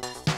Bye.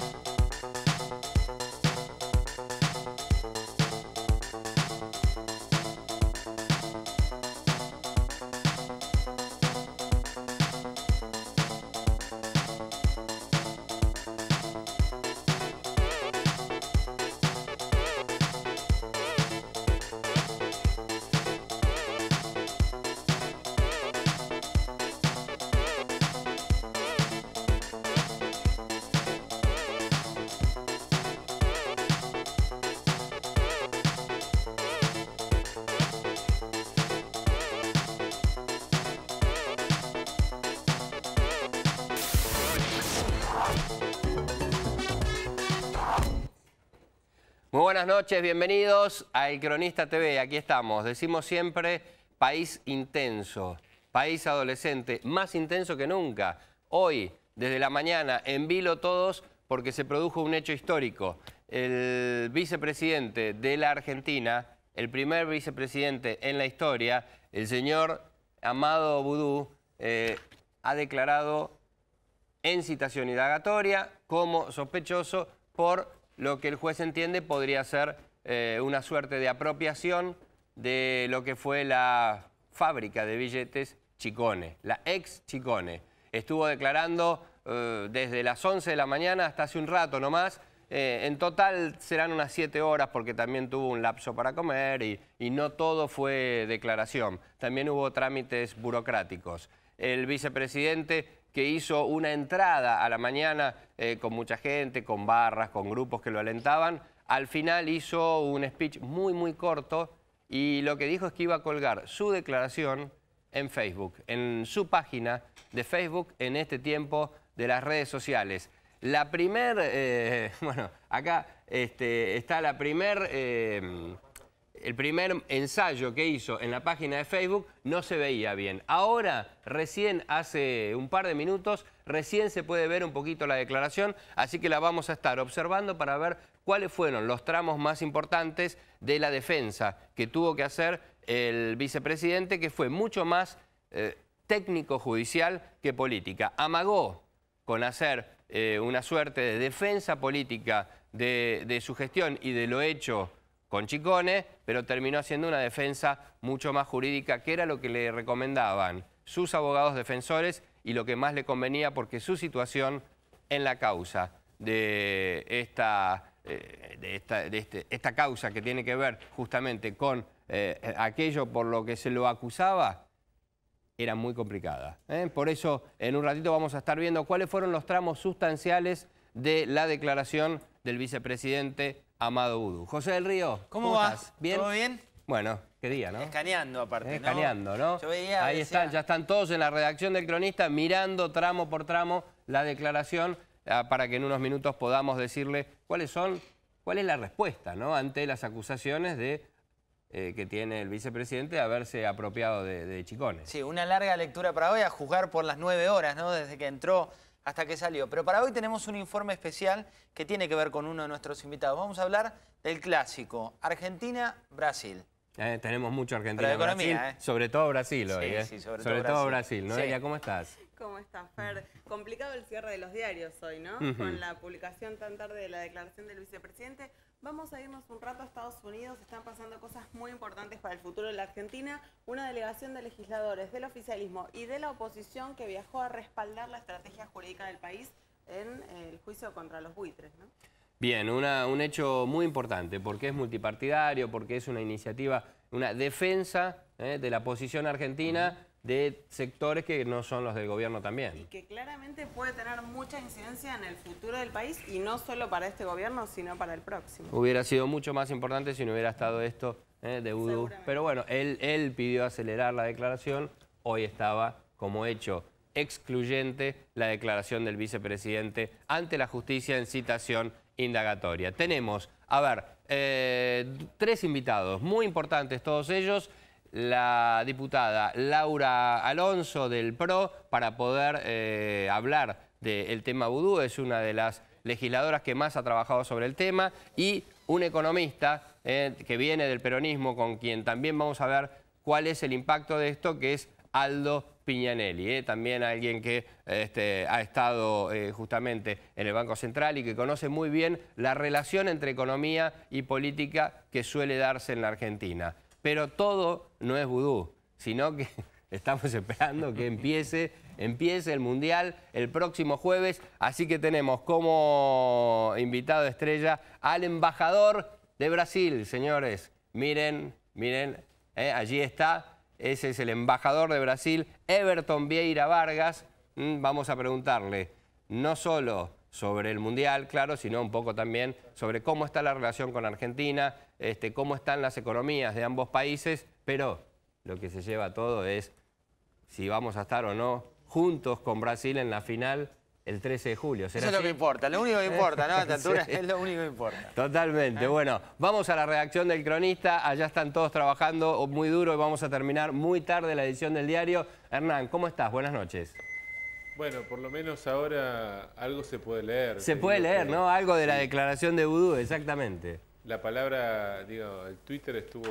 buenas noches, bienvenidos a El Cronista TV. Aquí estamos, decimos siempre, país intenso, país adolescente, más intenso que nunca. Hoy, desde la mañana, en vilo todos porque se produjo un hecho histórico. El vicepresidente de la Argentina, el primer vicepresidente en la historia, el señor Amado Boudou, eh, ha declarado en citación indagatoria como sospechoso por lo que el juez entiende podría ser eh, una suerte de apropiación de lo que fue la fábrica de billetes Chicone, la ex Chicone. Estuvo declarando eh, desde las 11 de la mañana hasta hace un rato nomás. Eh, en total serán unas 7 horas porque también tuvo un lapso para comer y, y no todo fue declaración. También hubo trámites burocráticos. El vicepresidente que hizo una entrada a la mañana eh, con mucha gente, con barras, con grupos que lo alentaban. Al final hizo un speech muy, muy corto y lo que dijo es que iba a colgar su declaración en Facebook, en su página de Facebook en este tiempo de las redes sociales. La primer, eh, bueno, acá este, está la primer... Eh, el primer ensayo que hizo en la página de Facebook no se veía bien. Ahora, recién hace un par de minutos, recién se puede ver un poquito la declaración, así que la vamos a estar observando para ver cuáles fueron los tramos más importantes de la defensa que tuvo que hacer el vicepresidente, que fue mucho más eh, técnico-judicial que política. Amagó con hacer eh, una suerte de defensa política de, de su gestión y de lo hecho con Chicone, pero terminó haciendo una defensa mucho más jurídica, que era lo que le recomendaban sus abogados defensores y lo que más le convenía porque su situación en la causa de esta, eh, este, esta, causa que tiene que ver justamente con eh, aquello por lo que se lo acusaba, era muy complicada. ¿eh? Por eso, en un ratito vamos a estar viendo cuáles fueron los tramos sustanciales de la declaración del vicepresidente Amado Udu. José del Río, ¿cómo, vas? ¿Bien? ¿Todo bien? Bueno, qué día, ¿no? Escaneando aparte, Escaneando, ¿no? Ahí están, ya están todos en la redacción del cronista mirando tramo por tramo la declaración ah, para que en unos minutos podamos decirle cuáles son, cuál es la respuesta, ¿no? Ante las acusaciones de eh, que tiene el vicepresidente de haberse apropiado de, de, Chicones. Sí, una larga lectura para hoy, a jugar por las nueve horas, ¿no? Desde que entró hasta que salió. Pero para hoy tenemos un informe especial que tiene que ver con uno de nuestros invitados. Vamos a hablar del clásico Argentina-Brasil. Eh, tenemos mucho Argentina-Brasil, eh. sobre todo Brasil hoy. sí, ¿eh? sobre, todo Brasil. Brasil. ¿cómo estás? ¿Cómo está Fer? Complicado el cierre de los diarios hoy, ¿no? Con la publicación tan tarde de la declaración del vicepresidente. Vamos a irnos un rato a Estados Unidos. Están pasando cosas muy importantes para el futuro de la Argentina. Una delegación de legisladores del oficialismo y de la oposición que viajó a respaldar la estrategia jurídica del país en eh, el juicio contra los buitres, ¿no? Bien, un hecho muy importante, porque es multipartidario, porque es una iniciativa, una defensa eh, de la posición argentina de sectores que no son los del gobierno también. Y que claramente puede tener mucha incidencia en el futuro del país y no solo para este gobierno, sino para el próximo. Hubiera sido mucho más importante si no hubiera estado esto eh, de UDU. Pero bueno, él, él pidió acelerar la declaración, hoy estaba como hecho excluyente la declaración del vicepresidente ante la justicia en citación indagatoria. Tenemos, a ver, eh, tres invitados, muy importantes todos ellos la diputada Laura Alonso del PRO para poder eh, hablar del tema vudú. Es una de las legisladoras que más ha trabajado sobre el tema y un economista eh, que viene del peronismo con quien también vamos a ver cuál es el impacto de esto, que es Aldo Piñanelli, eh. también alguien que este, ha estado justamente en el Banco Central y que conoce muy bien la relación entre economía y política que suele darse en la Argentina. Pero todo no es vudú, sino que estamos esperando que empiece, empiece el Mundial el próximo jueves. Así que tenemos como invitado estrella al embajador de Brasil, señores. Miren, miren, eh, allí está. Ese es el embajador de Brasil, Everton Vieira Vargas. Mm, vamos a preguntarle, no solo sobre el Mundial, claro, sino un poco también sobre cómo está la relación con Argentina, este, cómo están las economías de ambos países, pero lo que se lleva todo es si vamos a estar o no juntos con Brasil en la final el 13 de julio. Eso es lo que importa, lo único que importa, ¿no? A es lo único que importa. Totalmente. ¿Eh? Bueno, vamos a la redacción del cronista. Allá están todos trabajando muy duro y vamos a terminar muy tarde la edición del diario. Hernán, ¿cómo estás? Buenas noches. Bueno, por lo menos ahora algo se puede leer. Se puede leer, ¿no? Algo de la declaración de Vudú, exactamente. La palabra, digo, el Twitter estuvo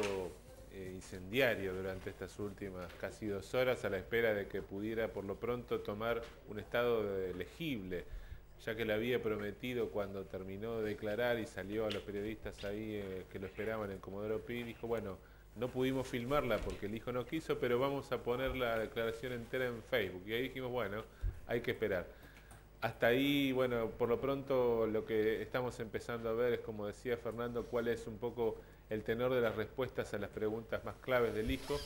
eh, incendiario durante estas últimas casi dos horas a la espera de que pudiera por lo pronto tomar un estado legible, ya que le había prometido cuando terminó de declarar y salió a los periodistas ahí eh, que lo esperaban en Comodoro Pi, dijo, bueno, no pudimos filmarla porque el hijo no quiso, pero vamos a poner la declaración entera en Facebook. Y ahí dijimos, bueno, hay que esperar. Hasta ahí, bueno, por lo pronto lo que estamos empezando a ver es, como decía Fernando, cuál es un poco el tenor de las respuestas a las preguntas más claves del hijo.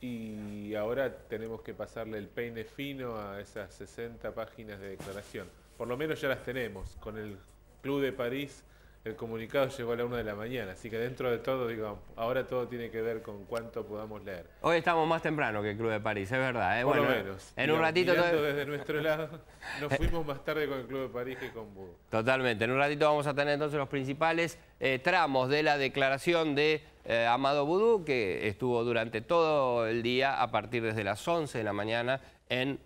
Y ahora tenemos que pasarle el peine fino a esas 60 páginas de declaración. Por lo menos ya las tenemos. Con el Club de París el comunicado llegó a la 1 de la mañana, así que dentro de todo, digo, ahora todo tiene que ver con cuánto podamos leer. Hoy estamos más temprano que el Club de París, es verdad. ¿eh? Por lo menos. En un ratito... desde nuestro lado, nos fuimos más tarde con el Club de París que con Budo. Totalmente. En un ratito vamos a tener entonces los principales eh, tramos de la declaración de eh, Amado Vudú, que estuvo durante todo el día a partir desde las 11 de la mañana en,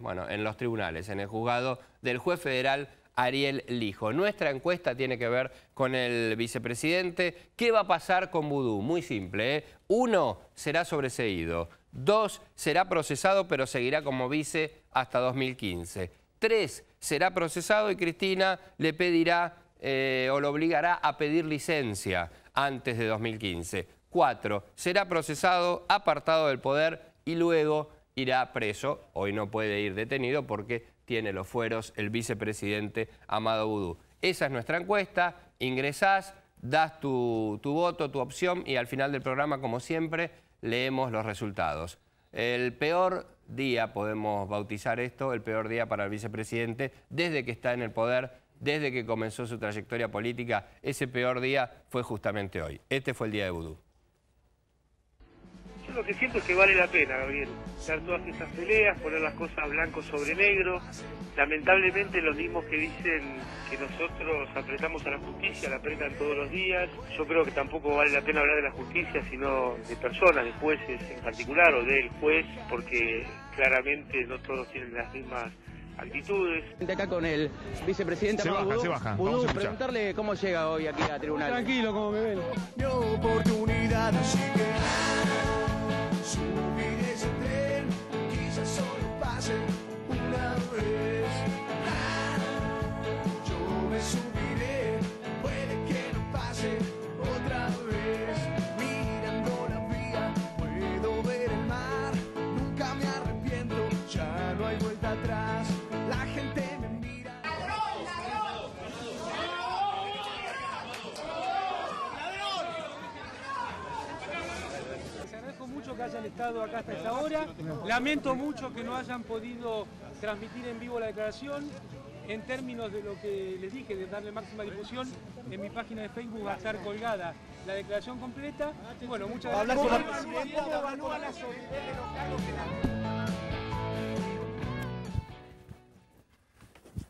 bueno, en los tribunales, en el juzgado del juez federal Ariel Lijo. Nuestra encuesta tiene que ver con el vicepresidente. ¿Qué va a pasar con Vudú? Muy simple. ¿eh? Uno, será sobreseído. Dos, será procesado pero seguirá como vice hasta 2015. Tres, será procesado y Cristina le pedirá eh, o lo obligará a pedir licencia antes de 2015. Cuatro, será procesado, apartado del poder y luego irá preso. Hoy no puede ir detenido porque tiene los fueros el vicepresidente Amado Boudou. Esa es nuestra encuesta, ingresás, das tu, voto, tu opción y al final del programa, como siempre, leemos los resultados. El peor día, podemos bautizar esto, el peor día para el vicepresidente, desde que está en el poder, desde que comenzó su trayectoria política, ese peor día fue justamente hoy. Este fue el día de Vudú lo que siento es que vale la pena, Gabriel, dar todas esas peleas, poner las cosas blanco sobre negro. Lamentablemente los mismos que dicen que nosotros apretamos a la justicia, la apretan todos los días. Yo creo que tampoco vale la pena hablar de la justicia, sino de personas, de jueces en particular, o del juez, porque claramente no todos tienen las mismas actitudes. Acá con el vicepresidente se baja, se baja. preguntarle cómo llega hoy aquí a tribunal. Tranquilo, como me ven. oportunidad, Subir ese tren quizás solo pase una vez. Ah, yo me hayan estado acá hasta esta hora. Lamento mucho que no hayan podido transmitir en vivo la declaración. En términos de lo que les dije, de darle máxima difusión, en mi página de Facebook va a estar colgada la declaración completa. Bueno, muchas gracias.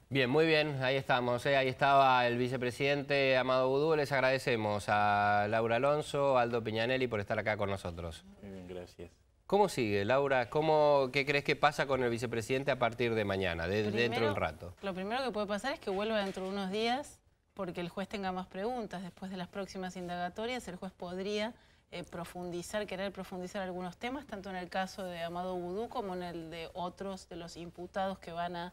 Bien, muy bien, ahí estamos, eh. ahí estaba el vicepresidente Amado Budú, les agradecemos a Laura Alonso, Aldo Piñanelli por estar acá con nosotros. Eh, así es. ¿Cómo sigue, Laura? ¿Cómo, ¿Qué crees que pasa con el vicepresidente a partir de mañana, dentro de un rato? Lo primero que puede pasar es que vuelva dentro de unos días porque el juez tenga más preguntas. Después de las próximas indagatorias, el juez podría eh, profundizar, querer profundizar algunos temas, tanto en el caso de Amado Vudú como en el de otros de los imputados que van a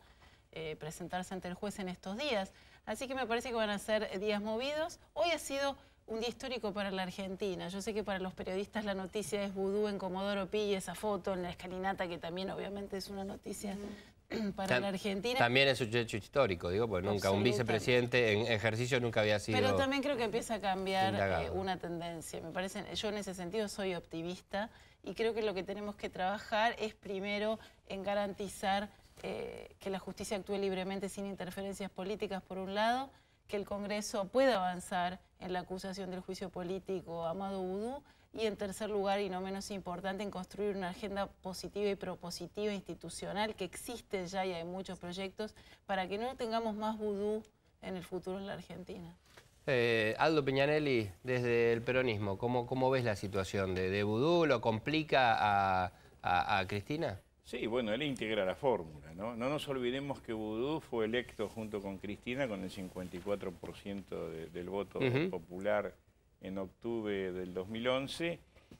eh, presentarse ante el juez en estos días. Así que me parece que van a ser días movidos. Hoy ha sido un día histórico para la Argentina. Yo sé que para los periodistas la noticia es vudú en Comodoro Pi esa foto en la escalinata, que también obviamente es una noticia para la Argentina. También es un hecho histórico, digo, porque nunca un vicepresidente en ejercicio nunca había sido... Pero también creo que empieza a cambiar eh, una tendencia. Me parece, yo en ese sentido soy optimista y creo que lo que tenemos que trabajar es primero en garantizar eh, que la justicia actúe libremente sin interferencias políticas, por un lado, que el Congreso pueda avanzar en la acusación del juicio político Amado Vudú. y en tercer lugar, y no menos importante, en construir una agenda positiva y propositiva institucional que existe ya y hay muchos proyectos para que no tengamos más vudú en el futuro en la Argentina. Eh, Aldo Piñanelli, desde el peronismo, ¿cómo, ves la situación de, vudú? ¿Lo complica a Cristina? Sí, bueno, él integra la fórmula, ¿no? No nos olvidemos que Boudou fue electo junto con Cristina con el 54% del voto popular en octubre del 2011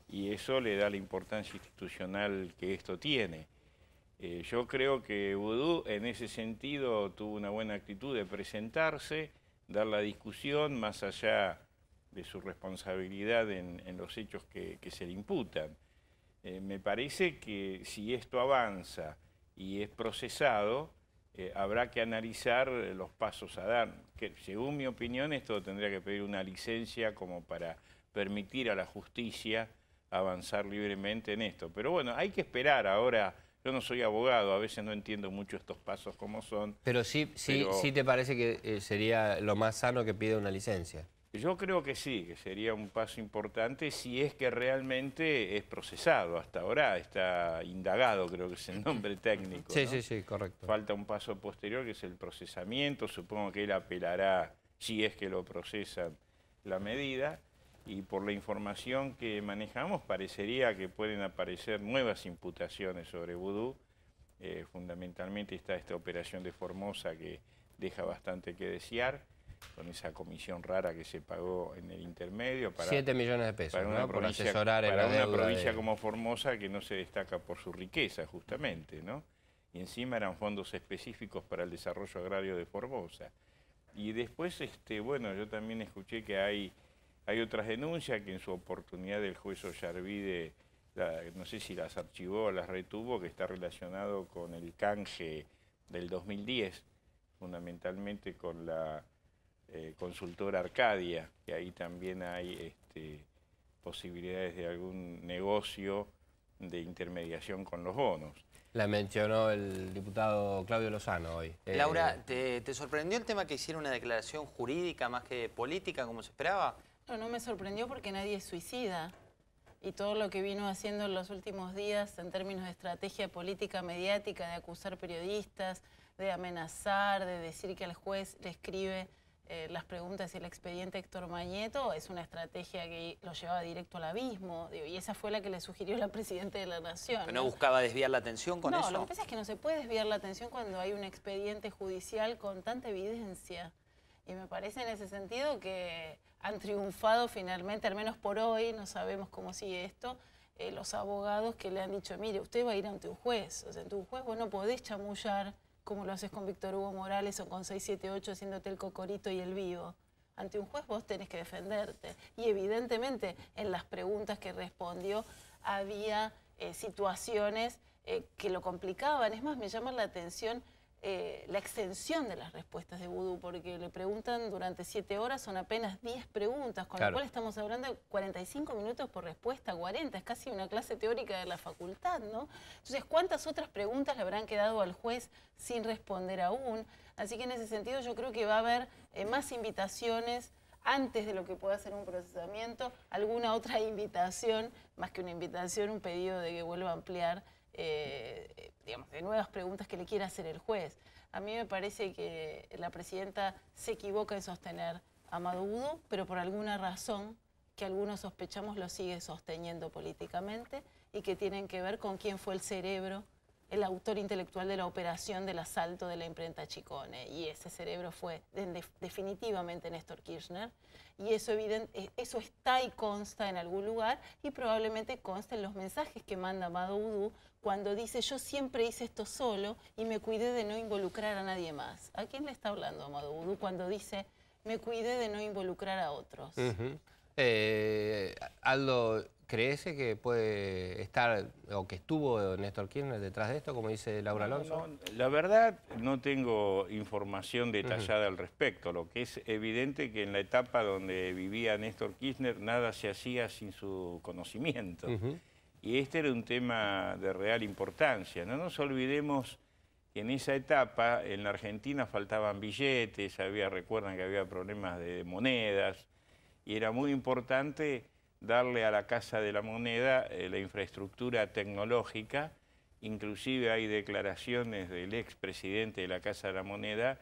y eso le da la importancia institucional que esto tiene. Eh, yo creo que Boudou en ese sentido tuvo una buena actitud de presentarse, dar la discusión más allá de su responsabilidad en, los hechos que se le imputan. Eh, me parece que si esto avanza y es procesado, eh, habrá que analizar eh, los pasos a dar. Que, según mi opinión, esto tendría que pedir una licencia como para permitir a la justicia avanzar libremente en esto. Pero bueno, hay que esperar ahora. Yo no soy abogado, a veces no entiendo mucho estos pasos como son. Pero sí, sí, sí te parece que sería lo más sano que pida una licencia. Yo creo que sí, que sería un paso importante si es que realmente es procesado. Hasta ahora está indagado, creo que es el nombre técnico. Sí, sí, sí, correcto. Falta un paso posterior que es el procesamiento. Supongo que él apelará, si es que lo procesan, la medida. Y por la información que manejamos, parecería que pueden aparecer nuevas imputaciones sobre Vudú. Eh, fundamentalmente está esta operación de Formosa que deja bastante que desear con esa comisión rara que se pagó en el intermedio. Para, 7 millones de pesos, para una provincia, como Formosa que no se destaca por su riqueza, justamente, ¿no? Y encima eran fondos específicos para el desarrollo agrario de Formosa. Y después, este, bueno, yo también escuché que hay, hay otras denuncias que en su oportunidad el juez Ollarvide, no sé si las archivó o las retuvo, que está relacionado con el canje del 2010, fundamentalmente con la eh, ...consultor consultora Arcadia, que ahí también hay este, posibilidades de algún negocio de intermediación con los bonos. La mencionó el diputado Claudio Lozano hoy. Eh, Laura, ¿te, sorprendió el tema que hiciera una declaración jurídica más que política, como se esperaba? No, no me sorprendió porque nadie es suicida. Y todo lo que vino haciendo en los últimos días en términos de estrategia política mediática, de acusar periodistas, de amenazar, de decir que al juez le escribe eh, las preguntas y el expediente Héctor Mañeto es una estrategia que lo llevaba directo al abismo. y esa fue la que le sugirió la Presidenta de la Nación. ¿Pero no, buscaba desviar la atención con eso? No, lo que pasa es que no se puede desviar la atención cuando hay un expediente judicial con tanta evidencia. Y me parece en ese sentido que han triunfado finalmente, al menos por hoy, no sabemos cómo sigue esto, eh, los abogados que le han dicho, mire, usted va a ir ante un juez. O sea, ante un juez vos no podés chamullar como lo haces con Víctor Hugo Morales o con 678 haciéndote el cocorito y el vivo. Ante un juez vos tenés que defenderte. Y evidentemente en las preguntas que respondió había eh, situaciones eh, que lo complicaban. Es más, me llama la atención eh, la extensión de las respuestas de Vudú, porque le preguntan durante siete horas, son apenas diez preguntas, con lo cual estamos hablando de 45 minutos por respuesta, 40, es casi una clase teórica de la facultad, ¿no? Entonces, ¿cuántas otras preguntas le habrán quedado al juez sin responder aún? Así que en ese sentido yo creo que va a haber eh, más invitaciones antes de lo que pueda ser un procesamiento, alguna otra invitación, más que una invitación, un pedido de que vuelva a ampliar eh, digamos, de nuevas preguntas que le quiera hacer el juez. A mí me parece que la presidenta se equivoca en sostener a Maduro, pero por alguna razón que algunos sospechamos lo sigue sosteniendo políticamente y que tienen que ver con quién fue el cerebro el autor intelectual de la operación del asalto de la imprenta Chicone. Y ese cerebro fue definitivamente Néstor Kirchner. Y eso, eh, eso está y consta en algún lugar y probablemente consta en los mensajes que manda Amado Udú cuando dice yo siempre hice esto solo y me cuidé de no involucrar a nadie más. ¿A quién le está hablando Amado Udú cuando dice me cuidé de no involucrar a otros? Eh, Aldo, ¿crees que puede estar o que estuvo Néstor Kirchner detrás de esto, como dice Laura Alonso? la verdad, no tengo información detallada al respecto. Lo que es evidente que en la etapa donde vivía Néstor Kirchner nada se hacía sin su conocimiento. Y este era un tema de real importancia. No nos olvidemos que en esa etapa en la Argentina faltaban billetes, había, recuerdan que había problemas de monedas y era muy importante darle a la Casa de la Moneda eh, la infraestructura tecnológica. Inclusive hay declaraciones del ex presidente de la Casa de la Moneda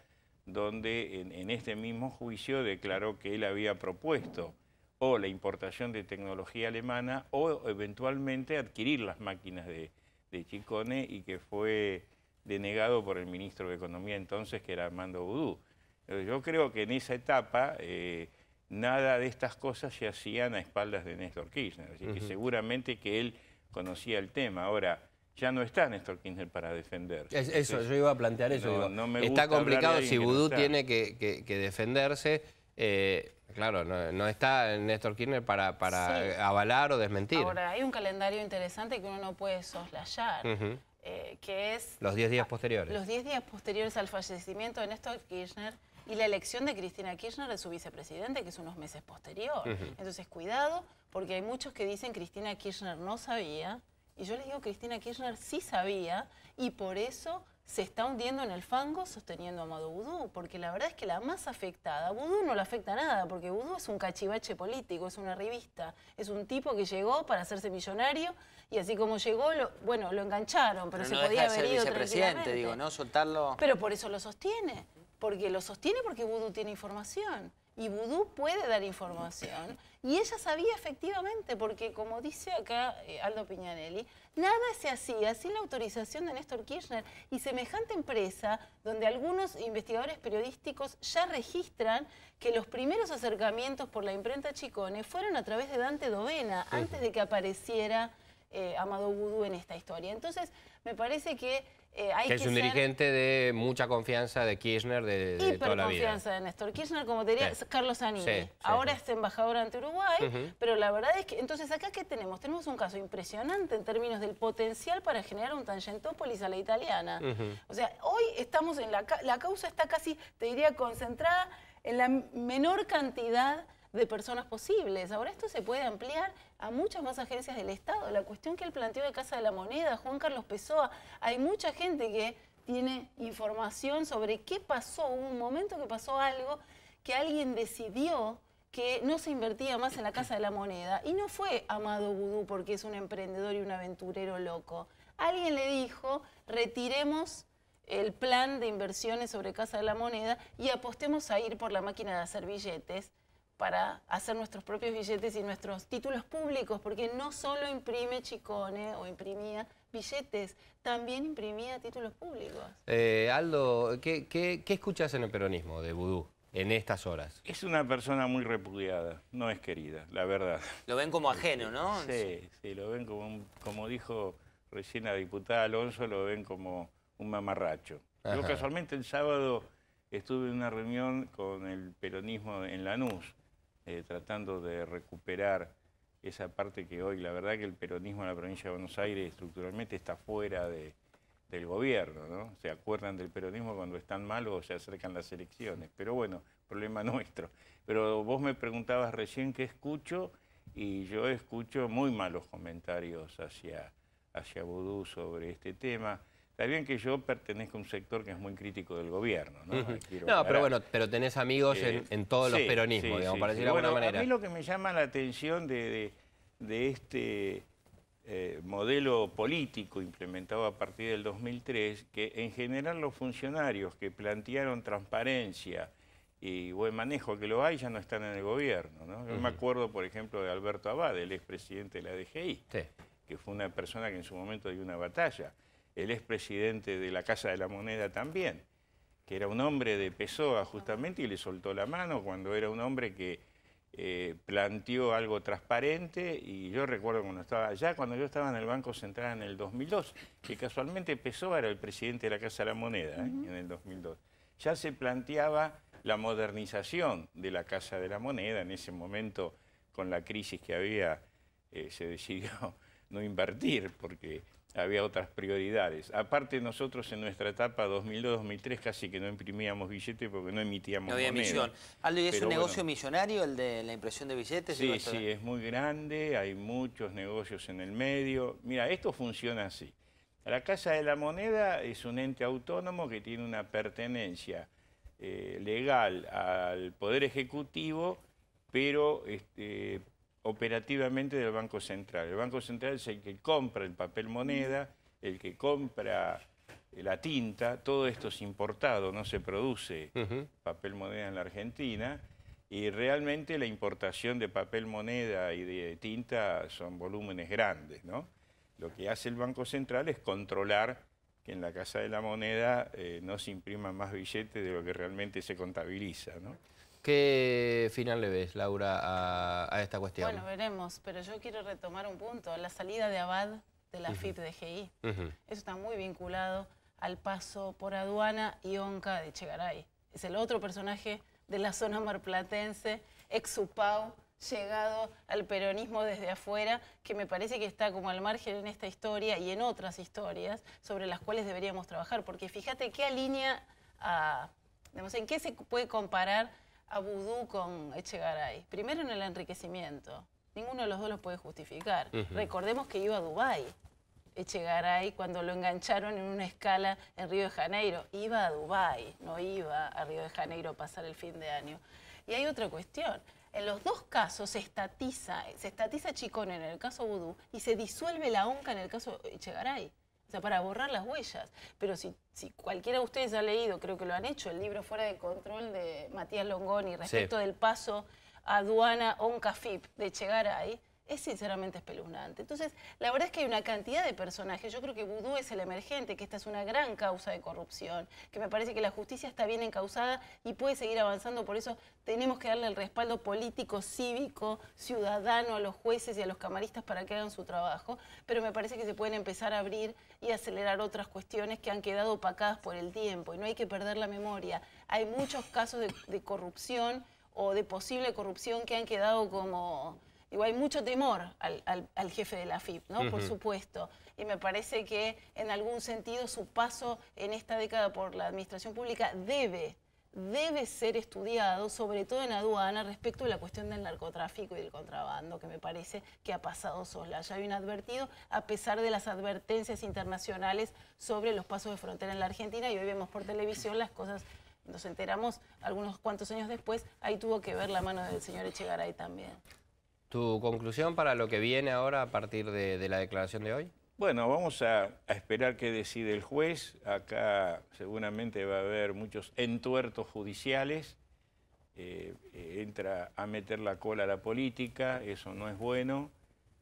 donde en, este mismo juicio declaró que él había propuesto o la importación de tecnología alemana o eventualmente adquirir las máquinas de, Chicone y que fue denegado por el ministro de Economía entonces, que era Armando Boudou. Yo creo que en esa etapa eh, nada de estas cosas se hacían a espaldas de Néstor Kirchner. Así que seguramente que él conocía el tema. Ahora, ya no está Néstor Kirchner para defender. eso, yo iba a plantear eso. está complicado si Vudú tiene que, defenderse. Eh, claro, no, está Néstor Kirchner para, avalar o desmentir. Ahora, hay un calendario interesante que uno no puede soslayar. Eh, que es... Los 10 días posteriores. Los 10 días posteriores al fallecimiento de Néstor Kirchner y la elección de Cristina Kirchner de su vicepresidente, que es unos meses posterior. Entonces, cuidado, porque hay muchos que dicen Cristina Kirchner no sabía, y yo les digo Cristina Kirchner sí sabía, y por eso se está hundiendo en el fango sosteniendo a Amado porque la verdad es que la más afectada, Vudú no le afecta nada, porque Vudú es un cachivache político, es una revista, es un tipo que llegó para hacerse millonario y así como llegó, bueno, lo engancharon, pero, se podía deja ser vicepresidente, digo, ¿no? Soltarlo... Pero por eso lo sostiene porque lo sostiene porque Vudú tiene información. Y Vudú puede dar información. Y ella sabía efectivamente, porque como dice acá eh, Aldo Piñanelli, nada se hacía sin la autorización de Néstor Kirchner. Y semejante empresa, donde algunos investigadores periodísticos ya registran que los primeros acercamientos por la imprenta Chicone fueron a través de Dante Dovena, antes de que apareciera eh, Amado Vudú en esta historia. Entonces, me parece que eh, que, es un dirigente de mucha confianza de Kirchner de, toda la vida. confianza de Néstor Kirchner, como te diría Carlos Aníbal. Ahora es embajador ante Uruguay, pero la verdad es que... Entonces, ¿acá qué tenemos? Tenemos un caso impresionante en términos del potencial para generar un tangentópolis a la italiana. O sea, hoy estamos en la... La causa está casi, te diría, concentrada en la menor cantidad de personas posibles. Ahora esto se puede ampliar a muchas más agencias del Estado. La cuestión que él planteó de Casa de la Moneda, Juan Carlos Pessoa, hay mucha gente que tiene información sobre qué pasó, hubo un momento que pasó algo que alguien decidió que no se invertía más en la Casa de la Moneda. Y no fue Amado Vudú porque es un emprendedor y un aventurero loco. Alguien le dijo, retiremos el plan de inversiones sobre Casa de la Moneda y apostemos a ir por la máquina de hacer billetes para hacer nuestros propios billetes y nuestros títulos públicos, porque no solo imprime chicones o imprimía billetes, también imprimía títulos públicos. Eh, Aldo, ¿qué, escuchas en el peronismo de Vudú en estas horas? Es una persona muy repudiada, no es querida, la verdad. Lo ven como ajeno, ¿no? Sí, sí, lo ven como, como dijo recién la diputada Alonso, lo ven como un mamarracho. Yo casualmente el sábado estuve en una reunión con el peronismo en Lanús eh, tratando de recuperar esa parte que hoy, la verdad que el peronismo en la provincia de Buenos Aires estructuralmente está fuera del gobierno, ¿no? Se acuerdan del peronismo cuando están mal o se acercan las elecciones, pero bueno, problema nuestro. Pero vos me preguntabas recién qué escucho y yo escucho muy malos comentarios hacia, hacia sobre este tema. Está bien que yo pertenezco a un sector que es muy crítico del gobierno, ¿no? pero bueno, pero tenés amigos en, eh, todos los peronismos, digamos, para decirlo de alguna manera. A mí lo que me llama la atención de, este eh, modelo político implementado a partir del 2003, que en general los funcionarios que plantearon transparencia y buen manejo que lo hay ya no están en el gobierno, ¿no? Yo me acuerdo, por ejemplo, de Alberto Abad, el expresidente de la DGI, que fue una persona que en su momento dio una batalla el expresidente de la Casa de la Moneda también, que era un hombre de Pesoa justamente y le soltó la mano cuando era un hombre que eh, planteó algo transparente y yo recuerdo cuando estaba allá, cuando yo estaba en el Banco Central en el 2002, que casualmente Pesoa era el presidente de la Casa de la Moneda ¿eh? en el 2002, ya se planteaba la modernización de la Casa de la Moneda en ese momento con la crisis que había eh, se decidió no invertir porque había otras prioridades. Aparte nosotros en nuestra etapa 2002-2003 casi que no imprimíamos billetes porque no emitíamos no había misión. Emisión. Aldo, ¿y es un negocio millonario el de la impresión de billetes? Sí, sí, es muy grande, hay muchos negocios en el medio. Mira, esto funciona así. La Casa de la Moneda es un ente autónomo que tiene una pertenencia eh, legal al Poder Ejecutivo pero este, operativamente del Banco Central. El Banco Central es el que compra el papel moneda, el que compra la tinta, todo esto es importado, no se produce papel moneda en la Argentina y realmente la importación de papel moneda y de tinta son volúmenes grandes, Lo que hace el Banco Central es controlar que en la Casa de la Moneda eh, no se impriman más billetes de lo que realmente se contabiliza, ¿Qué final le ves, Laura, a, esta cuestión? Bueno, veremos, pero yo quiero retomar un punto. La salida de Abad de la FIP de GI. Eso está muy vinculado al paso por aduana y Onca de Chegaray. Es el otro personaje de la zona marplatense, exupau, llegado al peronismo desde afuera, que me parece que está como al margen en esta historia y en otras historias sobre las cuales deberíamos trabajar. Porque fíjate qué alinea a... ¿En qué se puede comparar a vudú con Echegaray. Primero en el enriquecimiento. Ninguno de los dos lo puede justificar. Recordemos que iba a Dubái. Echegaray, cuando lo engancharon en una escala en Río de Janeiro, iba a Dubái, no iba a Río de Janeiro a pasar el fin de año. Y hay otra cuestión. En los dos casos se estatiza, se estatiza Chicón en el caso Vudú y se disuelve la ONCA en el caso Echegaray. O sea, para borrar las huellas. Pero si, si cualquiera de ustedes ha leído, creo que lo han hecho, el libro Fuera de Control de Matías Longoni respecto del paso aduana ONCAFIP de ahí es sinceramente espeluznante. Entonces, la verdad es que hay una cantidad de personajes. Yo creo que Vudú es el emergente, que esta es una gran causa de corrupción, que me parece que la justicia está bien encausada y puede seguir avanzando. Por eso tenemos que darle el respaldo político, cívico, ciudadano a los jueces y a los camaristas para que hagan su trabajo. Pero me parece que se pueden empezar a abrir y acelerar otras cuestiones que han quedado opacadas por el tiempo. Y no hay que perder la memoria. Hay muchos casos de, de corrupción o de posible corrupción que han quedado como Igual hay mucho temor al, jefe de la FIP, ¿no? Por supuesto. Y me parece que en algún sentido su paso en esta década por la administración pública debe debe ser estudiado, sobre todo en aduana, respecto a la cuestión del narcotráfico y del contrabando, que me parece que ha pasado sola. Ya hay un advertido, a pesar de las advertencias internacionales sobre los pasos de frontera en la Argentina, y hoy vemos por televisión las cosas, nos enteramos algunos cuantos años después, ahí tuvo que ver la mano del señor Echegaray también. ¿Tu conclusión para lo que viene ahora a partir de, la declaración de hoy? Bueno, vamos a, esperar qué decide el juez. Acá seguramente va a haber muchos entuertos judiciales. Eh, eh, entra a meter la cola a la política, eso no es bueno.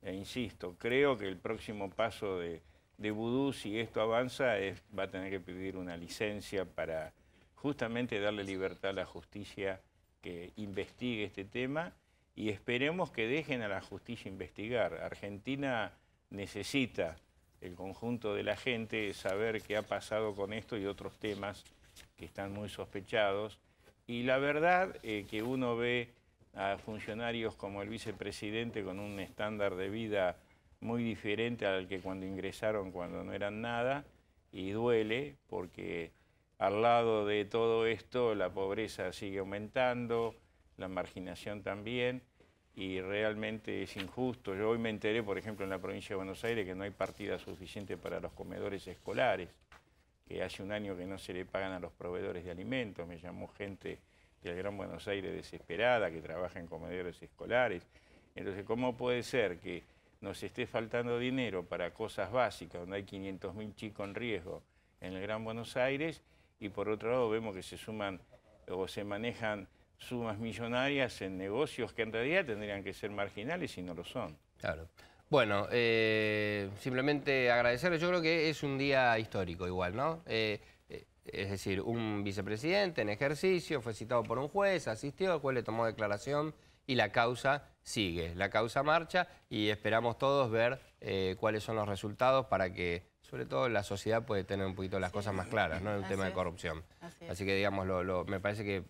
E insisto, creo que el próximo paso de, de Vudú, si esto avanza, es, va a tener que pedir una licencia para justamente darle libertad a la justicia que investigue este tema y esperemos que dejen a la justicia investigar. Argentina necesita el conjunto de la gente saber qué ha pasado con esto y otros temas que están muy sospechados. Y la verdad eh, que uno ve a funcionarios como el vicepresidente con un estándar de vida muy diferente al que cuando ingresaron cuando no eran nada y duele porque al lado de todo esto la pobreza sigue aumentando, la marginación también, y realmente es injusto. Yo hoy me enteré, por ejemplo, en la provincia de Buenos Aires que no hay partida suficiente para los comedores escolares, que hace un año que no se le pagan a los proveedores de alimentos. Me llamó gente del Gran Buenos Aires desesperada que trabaja en comedores escolares. Entonces, ¿cómo puede ser que nos esté faltando dinero para cosas básicas, donde hay 500.000 chicos en riesgo en el Gran Buenos Aires, y por otro lado vemos que se suman o se manejan sumas millonarias en negocios que en realidad tendrían que ser marginales y no lo son. Claro. Bueno, eh, simplemente agradecerle. Yo creo que es un día histórico igual, ¿no? Eh, eh, es decir, un vicepresidente en ejercicio fue citado por un juez, asistió, el juez le tomó declaración y la causa sigue. La causa marcha y esperamos todos ver cuáles son los resultados para que sobre todo la sociedad puede tener un poquito las cosas más claras, ¿no? En el tema de corrupción. Así, que, digamos, lo, me parece que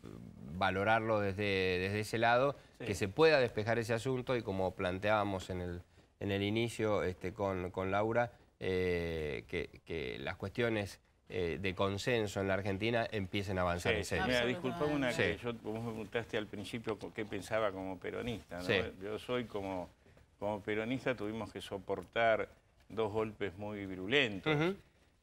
valorarlo desde, desde ese lado, que se pueda despejar ese asunto y como planteábamos en el, en el inicio este, con, Laura, eh, que, las cuestiones eh, de consenso en la Argentina empiecen a avanzar en serio. Mira, una que yo, vos me preguntaste al principio qué pensaba como peronista. Yo soy como, como peronista, tuvimos que soportar dos golpes muy virulentos,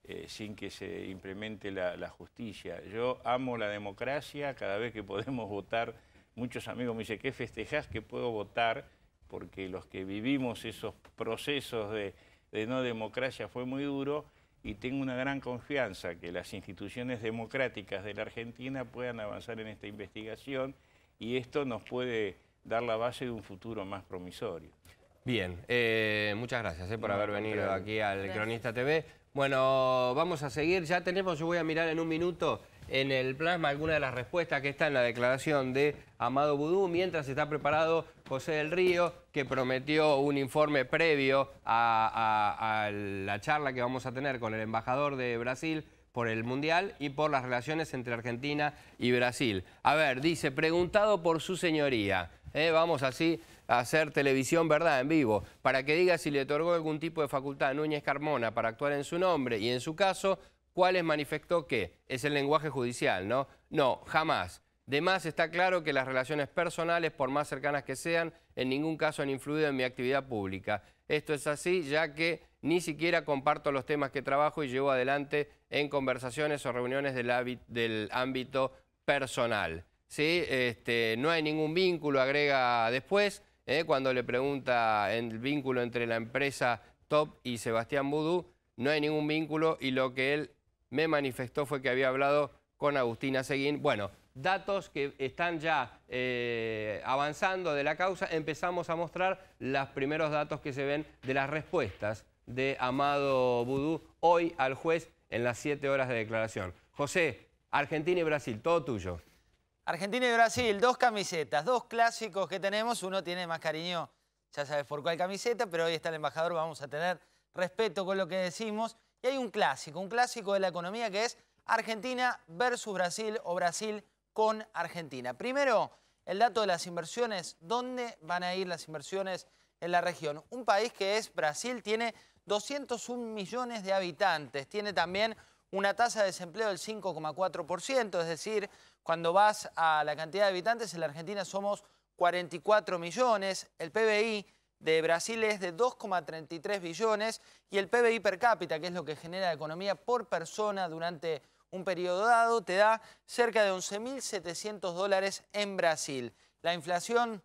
eh, sin que se implemente la, justicia. Yo amo la democracia, cada vez que podemos votar, muchos amigos me dicen, ¿qué festejas que puedo votar? Porque los que vivimos esos procesos de no democracia fue muy duro y tengo una gran confianza que las instituciones democráticas de la Argentina puedan avanzar en esta investigación y esto nos puede dar la base de un futuro más promisorio. Bien, eh, muchas gracias eh, por haber venido aquí al Cronista TV. Bueno, vamos a seguir, ya tenemos, yo voy a mirar en un minuto en el plasma alguna de las respuestas que está en la declaración de Amado Budú, mientras está preparado José del Río, que prometió un informe previo a, la charla que vamos a tener con el embajador de Brasil por el Mundial y por las relaciones entre Argentina y Brasil. A ver, dice, preguntado por su señoría, eh, vamos así hacer televisión verdad en vivo, para que diga si le otorgó algún tipo de facultad a Núñez Carmona para actuar en su nombre y en su caso, ¿cuáles manifestó que? Es el lenguaje judicial, ¿no? No, jamás. De más, está claro que las relaciones personales, por más cercanas que sean, en ningún caso han influido en mi actividad pública. Esto es así, ya que ni siquiera comparto los temas que trabajo y llevo adelante en conversaciones o reuniones del, ámbito personal. ¿Sí? Este, no hay ningún vínculo, agrega después. ¿eh? cuando le pregunta el vínculo entre la empresa Top y Sebastián Vudú, no hay ningún vínculo y lo que él me manifestó fue que había hablado con Agustina Seguín. Bueno, datos que están ya eh, avanzando de la causa, empezamos a mostrar los primeros datos que se ven de las respuestas de Amado Vudú hoy al juez en las siete horas de declaración. José, Argentina y Brasil, todo tuyo. Argentina y Brasil, dos camisetas, dos clásicos que tenemos. Uno tiene más cariño, ya sabes por cuál camiseta, pero hoy está el embajador, vamos a tener respeto con lo que decimos. Y hay un clásico, un clásico de la economía que es Argentina versus Brasil o Brasil con Argentina. Primero, el dato de las inversiones. ¿Dónde van a ir las inversiones en la región? Un país que es Brasil tiene 201 millones de habitantes, tiene también una tasa de desempleo del 5,4%, es decir, cuando vas a la cantidad de habitantes, en la Argentina somos 44 millones, el PBI de Brasil es de 2,33 billones y el PBI per cápita, que es lo que genera la economía por persona durante un periodo dado, te da cerca de 11.700 dólares en Brasil. La inflación,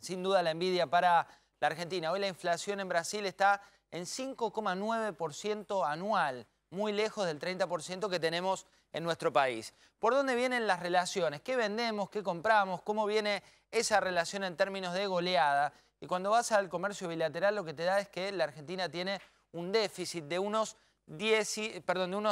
sin duda la envidia para la Argentina. Hoy la inflación en Brasil está en 5,9% anual, muy lejos del 30% que tenemos en nuestro país. ¿Por dónde vienen las relaciones? ¿Qué vendemos? ¿Qué compramos? ¿Cómo viene esa relación en términos de goleada? Y cuando vas al comercio bilateral lo que te da es que la Argentina tiene un déficit de unos, unos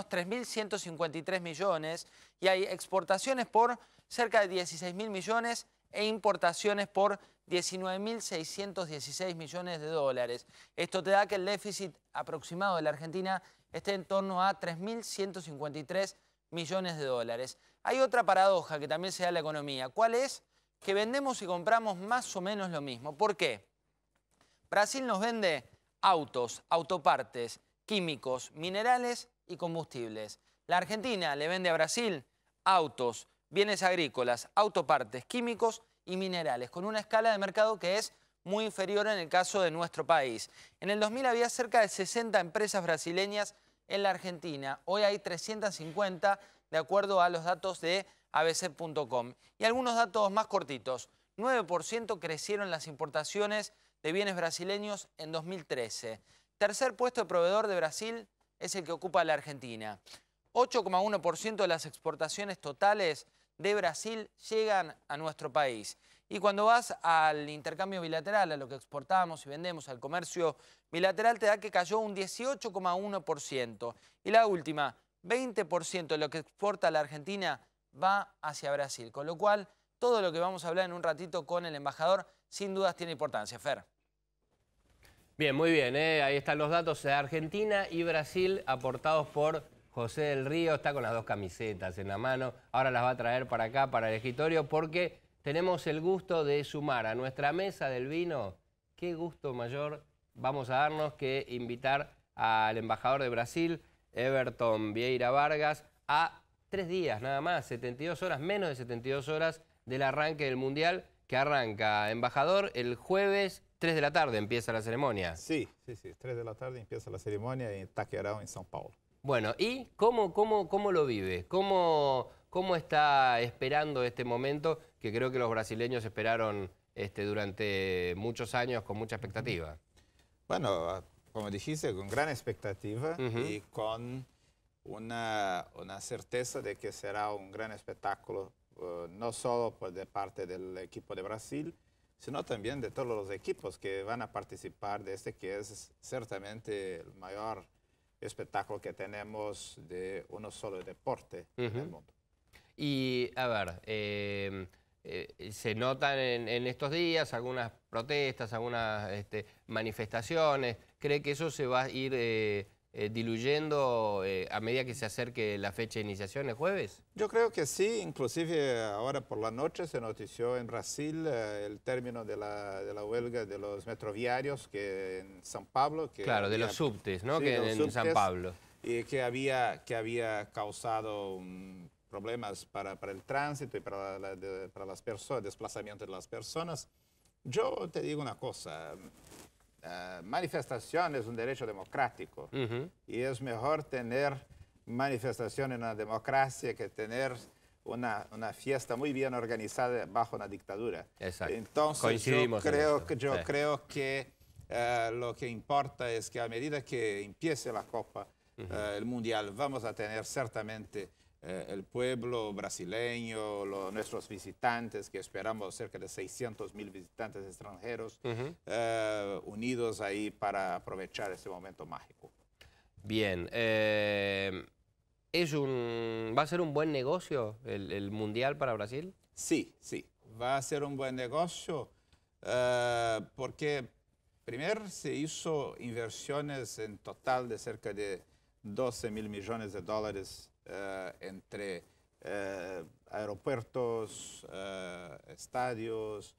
3.153 millones y hay exportaciones por cerca de 16.000 millones e importaciones por 19.616 millones de dólares. Esto te da que el déficit aproximado de la Argentina esté en torno a 3.153 millones millones de dólares. Hay otra paradoja que también se da en la economía. ¿Cuál es? Que vendemos y compramos más o menos lo mismo. ¿Por qué? Brasil nos vende autos, autopartes, químicos, minerales y combustibles. La Argentina le vende a Brasil autos, bienes agrícolas, autopartes, químicos y minerales, con una escala de mercado que es muy inferior en el caso de nuestro país. En el 2000 había cerca de 60 empresas brasileñas en la Argentina. Hoy hay 350 de acuerdo a los datos de abc.com. Y algunos datos más cortitos. 9% crecieron las importaciones de bienes brasileños en 2013. Tercer puesto de proveedor de Brasil es el que ocupa la Argentina. 8,1% de las exportaciones totales de Brasil llegan a nuestro país. Y cuando vas al intercambio bilateral, a lo que exportamos y vendemos, al comercio bilateral, te da que cayó un 18,1%. Y la última, 20% de lo que exporta la Argentina va hacia Brasil. Con lo cual, todo lo que vamos a hablar en un ratito con el embajador, sin dudas tiene importancia. Fer. Bien, muy bien. ¿eh? Ahí están los datos de Argentina y Brasil aportados por José del Río. Está con las dos camisetas en la mano. Ahora las va a traer para acá, para el escritorio, porque tenemos el gusto de sumar a nuestra mesa del vino, qué gusto mayor vamos a darnos que invitar al embajador de Brasil, Everton Vieira Vargas, a tres días nada más, 72 horas, menos de 72 horas del arranque del Mundial, que arranca, embajador, el jueves 3 de la tarde empieza la ceremonia. Sí, sí, sí, 3 de la tarde empieza la ceremonia en quedado en São Paulo. Bueno, ¿y cómo, cómo, cómo lo vive? ¿Cómo, ¿Cómo está esperando este momento que creo que los brasileños esperaron este, durante muchos años con mucha expectativa? Bueno, como dijiste, con gran expectativa y con una, certeza de que será un gran espectáculo, uh, no solo por de parte del equipo de Brasil, sino también de todos los equipos que van a participar de este, que es ciertamente el mayor espectáculo que tenemos de uno solo deporte en el mundo. Y a ver, em, eh, se notan en, estos días algunas protestas, algunas este, manifestaciones. ¿Cree que eso se va a ir eh, eh, diluyendo a medida que se acerque la fecha de iniciación el jueves? Yo creo que sí, inclusive ahora por la noche se notició en Brasil el término de la, huelga de los metroviarios que en San Pablo. claro, de los subtes, ¿no? que en San Pablo. Y que había, que había causado problemas para, el tránsito y para, el para las personas, desplazamiento de las personas. Yo te digo una cosa, eh, manifestación es un derecho democrático y es mejor tener manifestación en una democracia que tener una, una, fiesta muy bien organizada bajo una dictadura. Exacto. Entonces, yo creo, que, yo creo que lo que importa es que a medida que empiece la Copa, eh, el Mundial, vamos a tener ciertamente... Eh, el pueblo brasileño, nuestros visitantes, que esperamos cerca de 600 mil visitantes extranjeros, eh, unidos ahí para aprovechar este momento mágico. Bien, eh, ¿es un, ¿va a ser un buen negocio el, el, Mundial para Brasil? Sí, sí, va a ser un buen negocio porque primero se hizo inversiones en total de cerca de 12 mil millones de dólares eh, entre eh, aeropuertos, eh, estadios,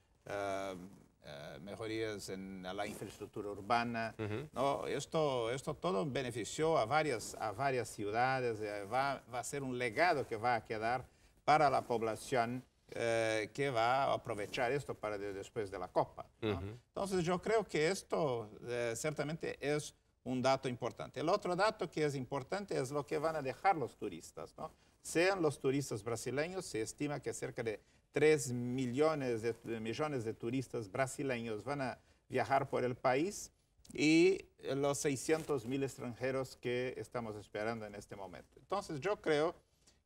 mejorías en la infraestructura urbana. ¿no? esto, esto todo benefició a varias, a varias ciudades, va, a ser un legado que va a quedar para la población que va a aprovechar esto para después de la Copa. Entonces yo creo que esto ciertamente es un dato importante. El otro dato que es importante es lo que van a dejar los turistas. ¿no? Sean los turistas brasileños, se estima que cerca de 3 millones de, millones de turistas brasileños van a viajar por el país y eh, los 600 mil extranjeros que estamos esperando en este momento. Entonces yo creo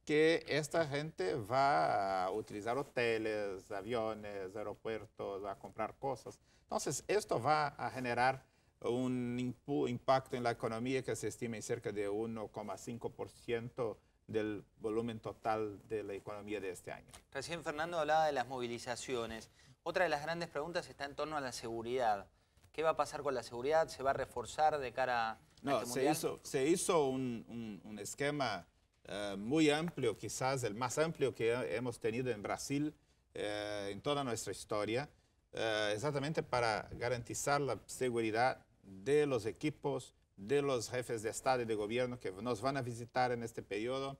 que esta gente va a utilizar hoteles, aviones, aeropuertos, a comprar cosas. Entonces esto va a generar un impacto en la economía que se estima en cerca de 1,5% del volumen total de la economía de este año. Recién Fernando hablaba de las movilizaciones. Otra de las grandes preguntas está en torno a la seguridad. ¿Qué va a pasar con la seguridad? ¿Se va a reforzar de cara a... Este no, se, hizo, se hizo un, un, esquema eh, muy amplio, quizás el más amplio que hemos tenido en Brasil eh, en toda nuestra historia, eh, exactamente para garantizar la seguridad de los equipos, de los jefes de Estado y de gobierno que nos van a visitar en este periodo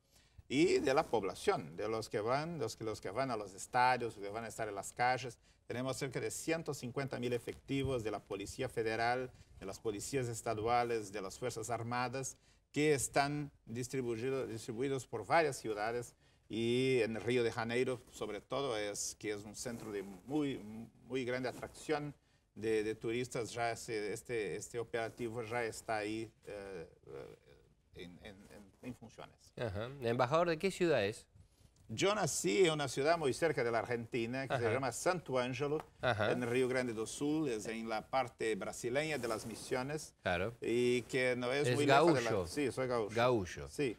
y de la población, de los que van, los que, los que van a los estadios, los que van a estar en las calles. Tenemos cerca de 150 mil efectivos de la Policía Federal, de las policías estaduales, de las Fuerzas Armadas, que están distribuidos, distribuidos por varias ciudades y en Río de Janeiro, sobre todo, es que es un centro de muy, muy grande atracción de, turistas, ya este, este operativo ya está ahí eh, eh, en, en, funciones. ¿Embajador de qué ciudad es? Yo nací en una ciudad muy cerca de la Argentina que se llama Santo Ângelo, en Río Grande do Sul, es en la parte brasileña de las misiones. Claro. Y que no es, muy lejos de la... Sí, soy gaúcho. Gaúcho. Sí.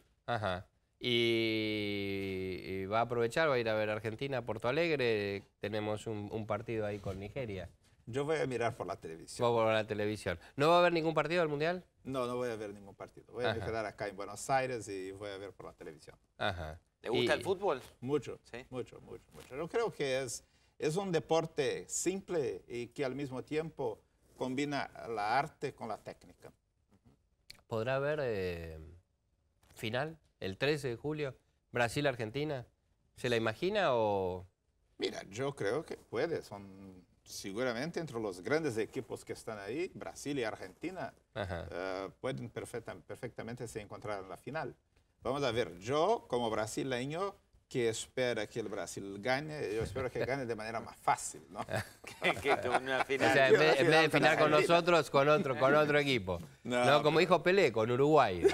Y, va a aprovechar, va a ir a ver Argentina, Porto Alegre. Tenemos un, un partido ahí con Nigeria. Yo voy a mirar por la televisión. Voy la televisión. ¿No va a haber ningún partido del Mundial? No, no voy a ver ningún partido. Voy a quedar acá en Buenos Aires y voy a ver por la televisión. Ajá. ¿Te gusta el fútbol? Mucho, ¿Sí? mucho, mucho, mucho. Yo creo que es, es un deporte simple y que al mismo tiempo combina la arte con la técnica. ¿Podrá haber eh, final el 13 de julio? Brasil-Argentina. ¿Se la imagina o...? Mira, yo creo que puede. Son seguramente entre los grandes equipos que están ahí, Brasil y Argentina, eh, pueden perfectamente se encontrar en la final. Vamos a ver, yo como brasileño que espera que el Brasil gane, yo espero que gane de manera más fácil, ¿no? que, final. en vez, de final con nosotros, con otro, con otro equipo. No, como dijo Pelé, con Uruguay.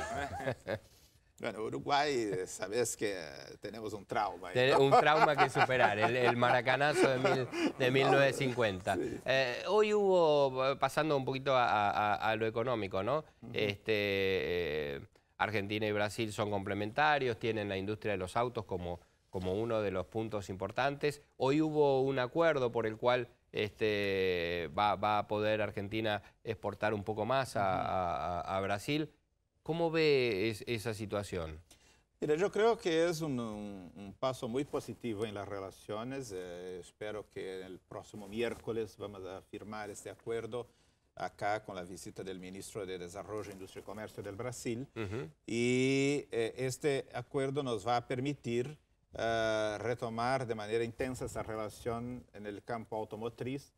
Bueno, Uruguay, sabes que tenemos un trauma. Un trauma que superar, el, maracanazo de, 1950. Eh, hoy hubo, pasando un poquito a, lo económico, ¿no? este, eh, Argentina y Brasil son complementarios, tienen la industria de los autos como, como uno de los puntos importantes. Hoy hubo un acuerdo por el cual este, va, a poder Argentina exportar un poco más a, a Brasil. ¿Cómo ve esa situación? Mira, yo creo que es un, paso muy positivo en las relaciones. Eh, espero que el próximo miércoles vamos a firmar este acuerdo acá con la visita del ministro de Desarrollo, Industria y Comercio del Brasil. Y eh, este acuerdo nos va a permitir eh, retomar de manera intensa esa relación en el campo automotriz.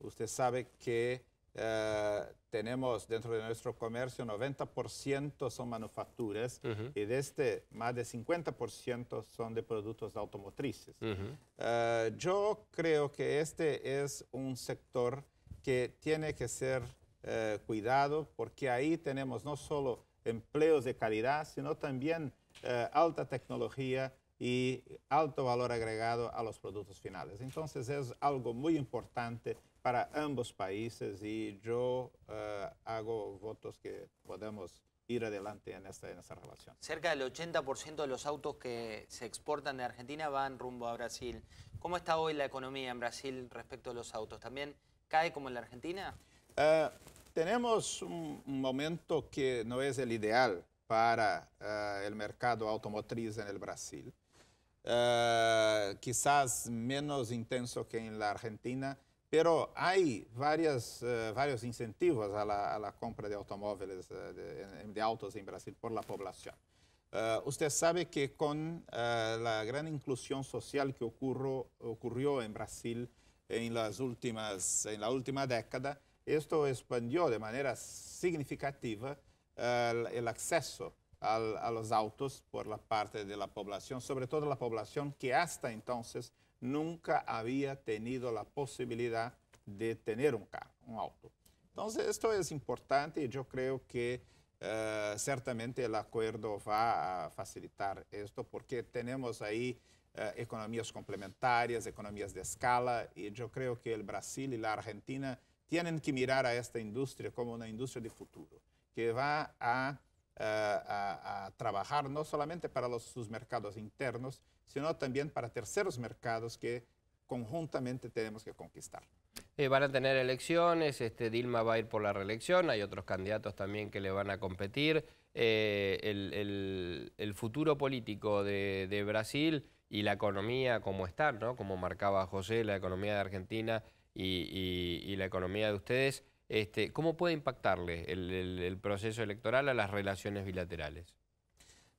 Usted sabe que eh, tenemos dentro de nuestro comercio 90% son manufacturas y de este más de 50% son de productos automotrices. Eh, yo creo que este es un sector que tiene que ser eh, cuidado porque ahí tenemos no solo empleos de calidad, sino también alta tecnología y alto valor agregado a los productos finales. Entonces es algo muy importante para ambos países y yo eh, hago votos que podamos ir adelante en esta, en esta relación. Cerca del 80% de los autos que se exportan de Argentina van rumbo a Brasil. ¿Cómo está hoy la economía en Brasil respecto a los autos? ¿También cae como en la Argentina? Eh, tenemos un, momento que no es el ideal para eh, el mercado automotriz en el Brasil. quizás menos intenso que en la Argentina, pero hay varias, eh, varios incentivos a la, compra de automóviles eh, de, autos en Brasil por la población. Eh, usted sabe que con la gran inclusión social que ocurro, ocurrió en Brasil en, las últimas, en la última década, esto expandió de manera significativa el acceso a los autos por la parte de la población, sobre todo la población que hasta entonces nunca había tenido la posibilidad de tener un carro, un auto. Entonces, esto es importante y yo creo que eh, ciertamente certamente el acuerdo va a facilitar esto porque tenemos ahí eh, economías complementarias, economías de escala y yo creo que el Brasil y la Argentina tienen que mirar a esta industria como una industria de futuro, que va a, eh, trabajar no solamente para los, sus mercados internos, sino también para terceros mercados que conjuntamente tenemos que conquistar. Eh, van a tener elecciones, este, Dilma va a ir por la reelección, hay otros candidatos también que le van a competir. Eh, el, futuro político de, Brasil y la economía como está, ¿no? como marcaba José, la economía de Argentina y, la economía de ustedes, este, ¿cómo puede impactarle el proceso electoral a las relaciones bilaterales?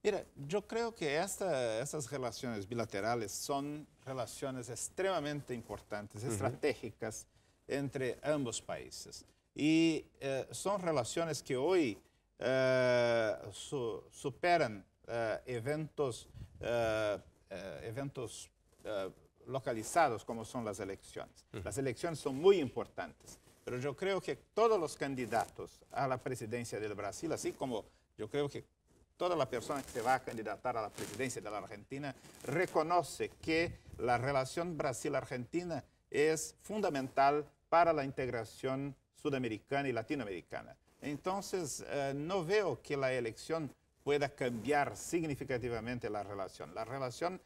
Mira, yo creo que estas relaciones bilaterales son relaciones extremadamente importantes, estratégicas entre ambos países. Y eh, son relaciones que hoy eh, superan eh, eventos, eventos localizados como son las elecciones. Las elecciones son muy importantes, pero yo creo que todos los candidatos a la presidencia del Brasil, así como yo creo que toda la persona que se va a candidatar a la presidencia de la Argentina reconoce que la relación Brasil-Argentina es fundamental para la integración sudamericana y latinoamericana. Entonces, eh, no veo que la elección pueda cambiar significativamente la relación. La relación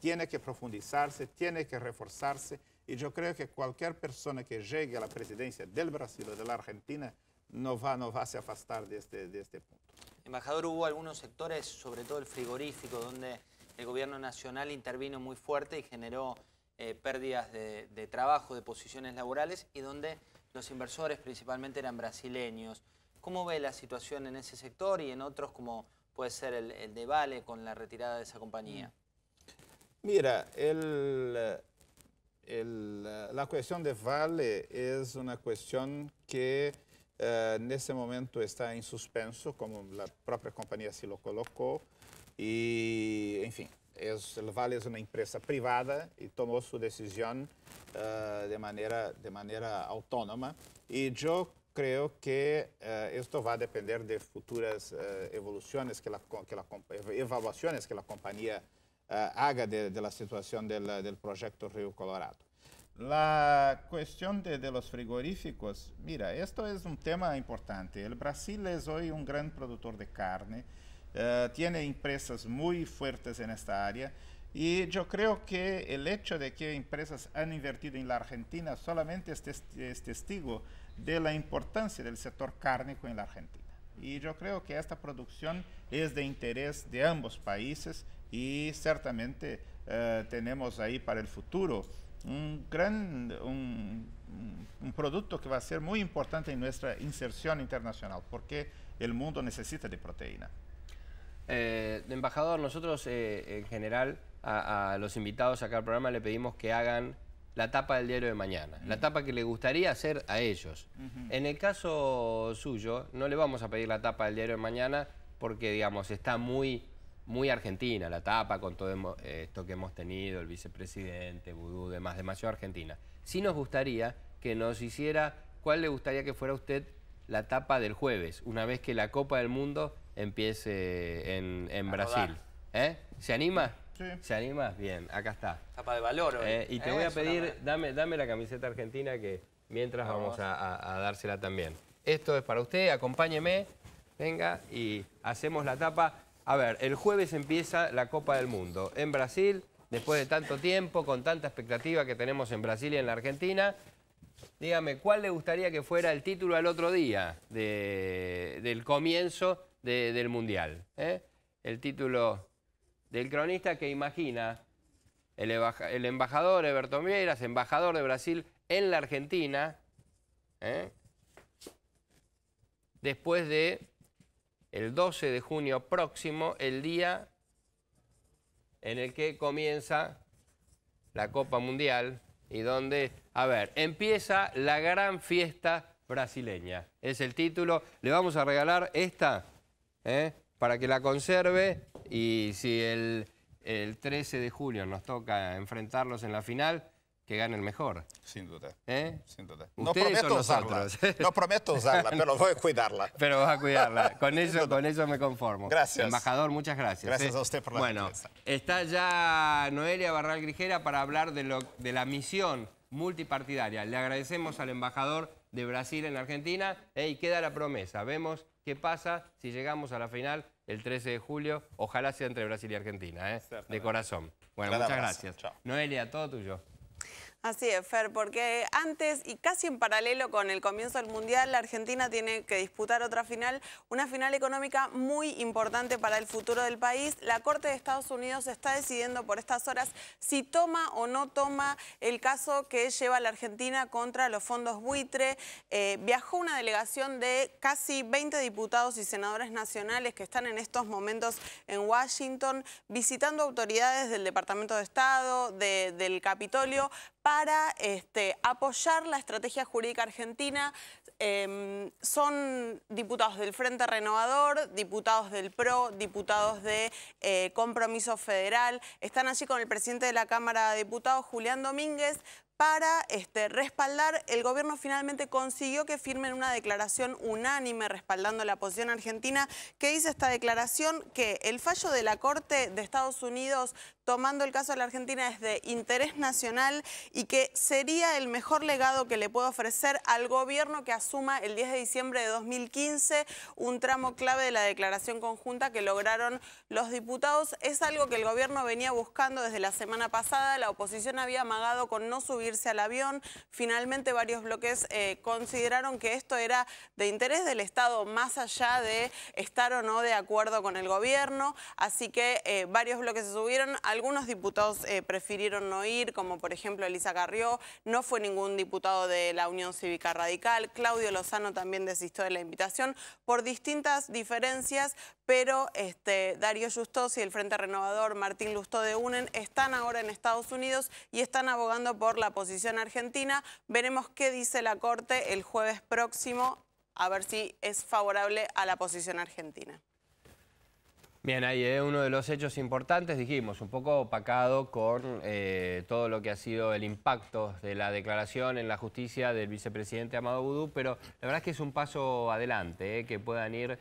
tiene que profundizarse, tiene que reforzarse y yo creo que cualquier persona que llegue a la presidencia del Brasil o de la Argentina no va, no va a se afastar de este, este punto. Embajador, hubo algunos sectores, sobre todo el frigorífico, donde el gobierno nacional intervino muy fuerte y generó eh, pérdidas de, trabajo, de posiciones laborales, y donde los inversores principalmente eran brasileños. ¿Cómo ve la situación en ese sector y en otros como puede ser el, de Vale con la retirada de esa compañía? Mm. Mira, la cuestión de Vale es una cuestión que eh, en ese momento está en suspenso, como la propia compañía se lo colocó, y en fin, es, el Vale es una empresa privada y tomó su decisión eh, de, manera, de manera autónoma. Y yo creo que eh, esto va a depender de futuras evoluciones, que la, que la, evaluaciones que la compañía haga de, de, la situación del, del proyecto Río Colorado. La cuestión de, los frigoríficos, mira, esto es un tema importante. El Brasil es hoy un gran productor de carne, eh, tiene empresas muy fuertes en esta área y yo creo que el hecho de que empresas han invertido en la Argentina solamente es, testigo de la importancia del sector cárnico en la Argentina. Y yo creo que esta producción es de interés de ambos países y ciertamente eh, tenemos ahí para el futuro un gran un, producto que va a ser muy importante en nuestra inserción internacional, porque el mundo necesita de proteína. Eh, embajador, nosotros eh, en general a, los invitados acá al programa le pedimos que hagan la tapa del diario de mañana, la tapa que le gustaría hacer a ellos. En el caso suyo, no le vamos a pedir la tapa del diario de mañana porque, digamos, está muy muy argentina la tapa, con todo eh, esto que hemos tenido, el vicepresidente, Vudú, demás, demasiado argentina. ...si nos gustaría que nos hiciera, ¿cuál le gustaría que fuera usted la tapa del jueves, una vez que la Copa del Mundo empiece en, Brasil? ¿Eh? ¿Se anima? Sí. ¿Se anima? Bien, acá está. Tapa de valor. Eh, y te voy a pedir, dame, dame la camiseta argentina que mientras vamos, a dársela también. Esto es para usted, acompáñeme, venga y hacemos la tapa. A ver, el jueves empieza la Copa del Mundo en Brasil, después de tanto tiempo, con tanta expectativa que tenemos en Brasil y en la Argentina. Dígame, ¿cuál le gustaría que fuera el título al otro día del comienzo del Mundial? Eh? El título del cronista que imagina el, embajador Everton Vieiras, embajador de Brasil en la Argentina, eh? después de el 12 de junio próximo, el día en el que comienza la Copa Mundial y donde, a ver, empieza la gran fiesta brasileña. Es el título. Le vamos a regalar esta ¿eh? para que la conserve y si el, 13 de julio nos toca enfrentarlos en la final, que gane el mejor. Sin duda. ¿Eh? Sin duda. No prometo usarla. No prometo usarla, pero voy a cuidarla. pero vas a cuidarla. Con eso, con eso me conformo. Gracias. Embajador, muchas gracias. Gracias ¿eh? a usted por la Bueno, está ya Noelia Barral Grijera para hablar de, lo, de la misión multipartidaria. Le agradecemos al embajador de Brasil en Argentina y queda la promesa. Vemos qué pasa si llegamos a la final el 13 de julio. Ojalá sea entre Brasil y Argentina, ¿eh? de corazón. Bueno, muchas gracias. Noelia, todo tuyo. Así es, Fer, porque antes y casi en paralelo con el comienzo del Mundial, la Argentina tiene que disputar otra final, una final económica muy importante para el futuro del país. La Corte de Estados Unidos está decidiendo por estas horas si toma o no toma el caso que lleva la Argentina contra los fondos buitre. Eh, viajó una delegación de casi 20 diputados y senadores nacionales que están en estos momentos en Washington visitando autoridades del Departamento de Estado, del Capitolio, para este, apoyar la estrategia jurídica argentina. Em, son diputados del Frente Renovador, diputados del PRO, diputados de eh, Compromiso Federal. Están allí con el presidente de la Cámara de Diputados, Julián Domínguez, para este, respaldar, el gobierno finalmente consiguió que firmen una declaración unánime respaldando la posición argentina, que dice esta declaración que el fallo de la Corte de Estados Unidos tomando el caso de la Argentina desde interés nacional y que sería el mejor legado que le puede ofrecer al gobierno que asuma el 10 de diciembre de 2015 un tramo clave de la declaración conjunta que lograron los diputados. Es algo que el gobierno venía buscando desde la semana pasada, la oposición había amagado con no subirse al avión, finalmente varios bloques eh, consideraron que esto era de interés del Estado más allá de estar o no de acuerdo con el gobierno, así que eh, varios bloques se subieron. Algunos diputados eh, prefirieron no ir, como por ejemplo Elisa Carrió, no fue ningún diputado de la Unión Cívica Radical, Claudio Lozano también desistió de la invitación por distintas diferencias, pero este, Darío y el Frente Renovador Martín Lustó de UNEN están ahora en Estados Unidos y están abogando por la posición argentina. Veremos qué dice la Corte el jueves próximo, a ver si es favorable a la posición argentina. Bien, ahí es ¿eh? uno de los hechos importantes, dijimos, un poco opacado con eh, todo lo que ha sido el impacto de la declaración en la justicia del vicepresidente Amado Boudou, pero la verdad es que es un paso adelante, ¿eh? que puedan ir,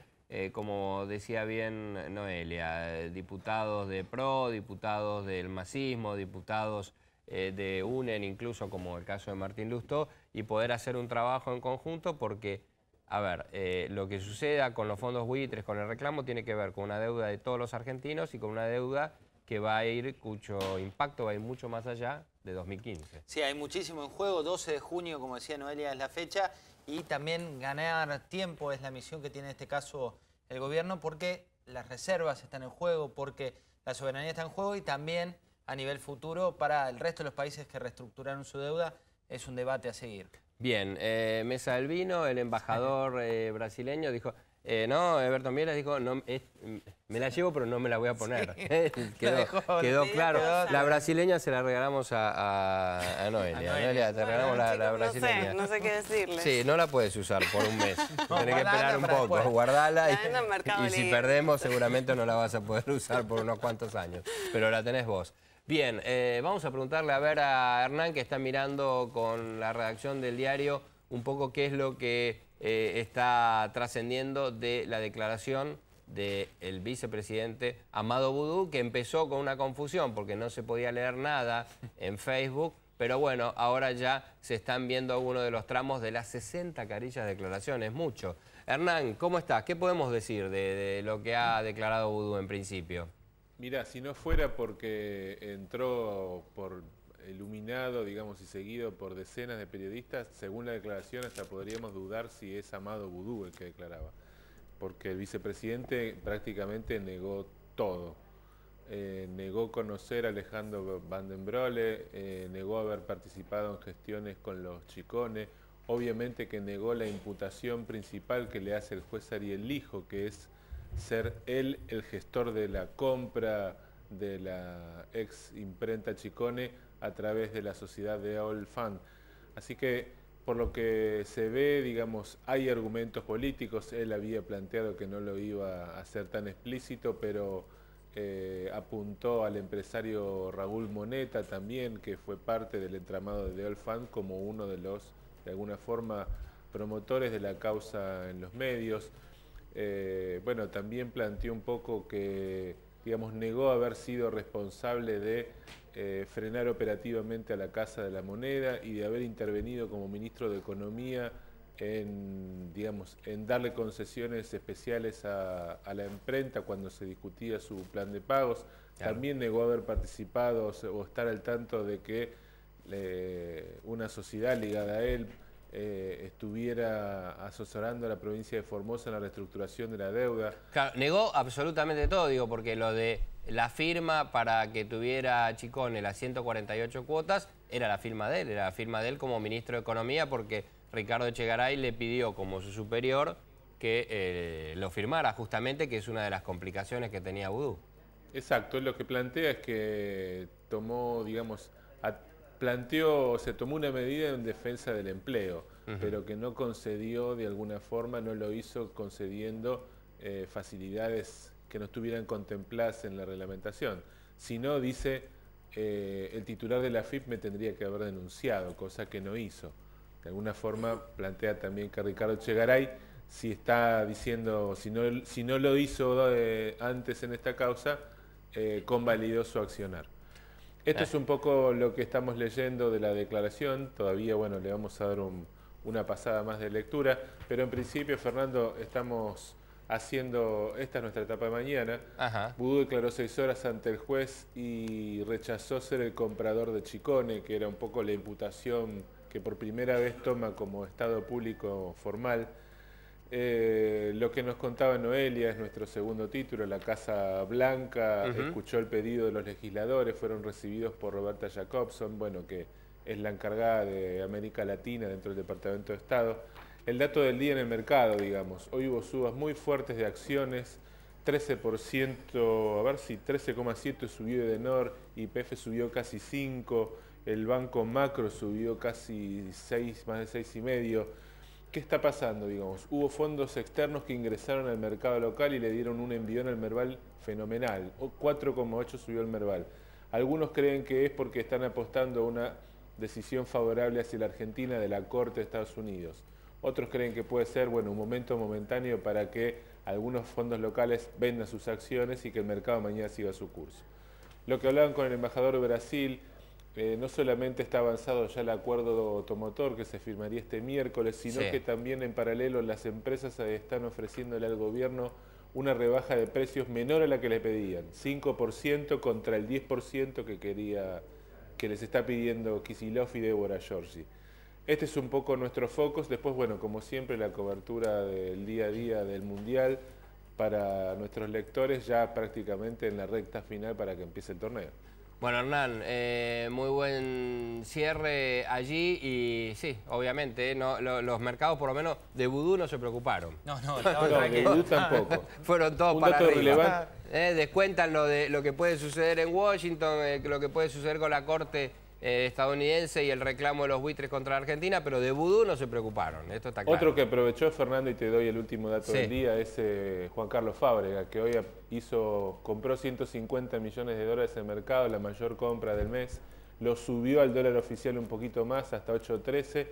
como decía bien Noelia, diputados de PRO, diputados del masismo, diputados de UNEN, incluso como el caso de Martín Lustó, y poder hacer un trabajo en conjunto porque a ver, eh, lo que suceda con los fondos buitres, con el reclamo, tiene que ver con una deuda de todos los argentinos y con una deuda que va a ir, cuyo impacto va a ir mucho más allá de 2015. Sí, hay muchísimo en juego. 12 de junio, como decía Noelia, es la fecha. Y también ganar tiempo es la misión que tiene en este caso el gobierno porque las reservas están en juego, porque la soberanía está en juego y también a nivel futuro para el resto de los países que reestructuraron su deuda es un debate a seguir. Bien, eh, Mesa del Vino, el embajador eh, brasileño dijo, eh, no, Everton Mieres dijo, me la llevo pero no me la voy a poner. quedó, claro. la brasileña se la regalamos a, Noelia. te regalamos la, brasileña. No sé, qué decirle. Sí, no la puedes usar por un mes. tienes que esperar un poco, guardala. y si perdemos seguramente no la vas a poder usar por unos cuantos años. Pero la tenés vos. Bien, eh, vamos a preguntarle a ver a Hernán que está mirando con la redacción del diario un poco qué es lo que eh, está trascendiendo de la declaración del vicepresidente Amado Vudú, que empezó con una confusión porque no se podía leer nada en Facebook, pero bueno, ahora ya se están viendo algunos de los tramos de las 60 carillas de declaraciones, mucho. Hernán, ¿cómo estás? ¿Qué podemos decir de, de lo que ha declarado Vudú en principio? Mira, si no fuera porque entró por iluminado, digamos, y seguido por decenas de periodistas, según la declaración hasta podríamos dudar si es Amado Vudú el que declaraba, porque el vicepresidente prácticamente negó todo. Eh, negó conocer a Alejandro Vandenbrole, eh, negó haber participado en gestiones con los chicones, obviamente que negó la imputación principal que le hace el juez Ariel hijo, que es ser él el gestor de la compra de la ex imprenta Chicone a través de la sociedad de All Así que, por lo que se ve, digamos, hay argumentos políticos. Él había planteado que no lo iba a hacer tan explícito, pero eh, apuntó al empresario Raúl Moneta también, que fue parte del entramado de All Fan como uno de los, de alguna forma, promotores de la causa en los medios. Eh, bueno, también planteó un poco que, digamos, negó haber sido responsable de eh, frenar operativamente a la Casa de la Moneda y de haber intervenido como ministro de Economía en, digamos, en darle concesiones especiales a, la imprenta cuando se discutía su plan de pagos. También negó haber participado o, estar al tanto de que eh, una sociedad ligada a él eh, estuviera asesorando a la provincia de Formosa en la reestructuración de la deuda. Claro, negó absolutamente todo, digo, porque lo de la firma para que tuviera en las 148 cuotas era la firma de él, era la firma de él como ministro de Economía, porque Ricardo Echegaray le pidió como su superior que eh, lo firmara, justamente, que es una de las complicaciones que tenía Vudú. Exacto, lo que plantea es que tomó, digamos, planteó, se tomó una medida en defensa del empleo, pero que no concedió de alguna forma, no lo hizo concediendo eh, facilidades que no estuvieran contempladas en la reglamentación. Si no, dice, eh, el titular de la FIP me tendría que haber denunciado, cosa que no hizo. De alguna forma plantea también que Ricardo Chegaray, si está diciendo, si no, si no lo hizo eh, antes en esta causa, convalidó su accionar. Esto es un poco lo que estamos leyendo de la declaración. Todavía, bueno, le vamos a dar una pasada más de lectura. Pero en principio, Fernando, estamos haciendo... Esta es nuestra etapa de mañana. Ajá. declaró seis horas ante el juez y rechazó ser el comprador de Chicone, que era un poco la imputación que por primera vez toma como Estado público formal eh, lo que nos contaba Noelia es nuestro segundo título, La Casa Blanca, escuchó el pedido de los legisladores, fueron recibidos por Roberta Jacobson, bueno, que es la encargada de América Latina dentro del Departamento de Estado. El dato del día en el mercado, digamos, hoy hubo subas muy fuertes de acciones, 13%, a ver si 13,7 subió de y IPF subió casi 5, el banco macro subió casi 6, más de 6,5 ¿Qué está pasando, digamos? Hubo fondos externos que ingresaron al mercado local y le dieron un envión al Merval fenomenal. 4,8 subió el Merval. Algunos creen que es porque están apostando una decisión favorable hacia la Argentina de la Corte de Estados Unidos. Otros creen que puede ser, bueno, un momento momentáneo para que algunos fondos locales vendan sus acciones y que el mercado mañana siga su curso. Lo que hablaban con el embajador de Brasil, eh, no solamente está avanzado ya el acuerdo automotor que se firmaría este miércoles, sino que también en paralelo las empresas eh, están ofreciéndole al gobierno una rebaja de precios menor a la que le pedían, 5% contra el 10% que quería que les está pidiendo Kisilov y Débora Giorgi. Este es un poco nuestro foco. Después, bueno, como siempre, la cobertura del día a día del Mundial para nuestros lectores ya prácticamente en la recta final para que empiece el torneo. Bueno, Hernán, eh, muy buen cierre allí y sí, obviamente, no, los mercados por lo menos de vudú no se preocuparon. No, no, no, tampoco. Fueron todos para arriba. Eh, descuentan lo, de, lo que puede suceder en Washington, eh, lo que puede suceder con la Corte eh, estadounidense y el reclamo de los buitres contra la Argentina, pero de vudú no se preocuparon, esto está claro. Otro que aprovechó, Fernando, y te doy el último dato del día, es eh, Juan Carlos Fábrega, que hoy hizo, compró 150 millones de dólares en mercado, la mayor compra del mes, lo subió al dólar oficial un poquito más, hasta 8.13,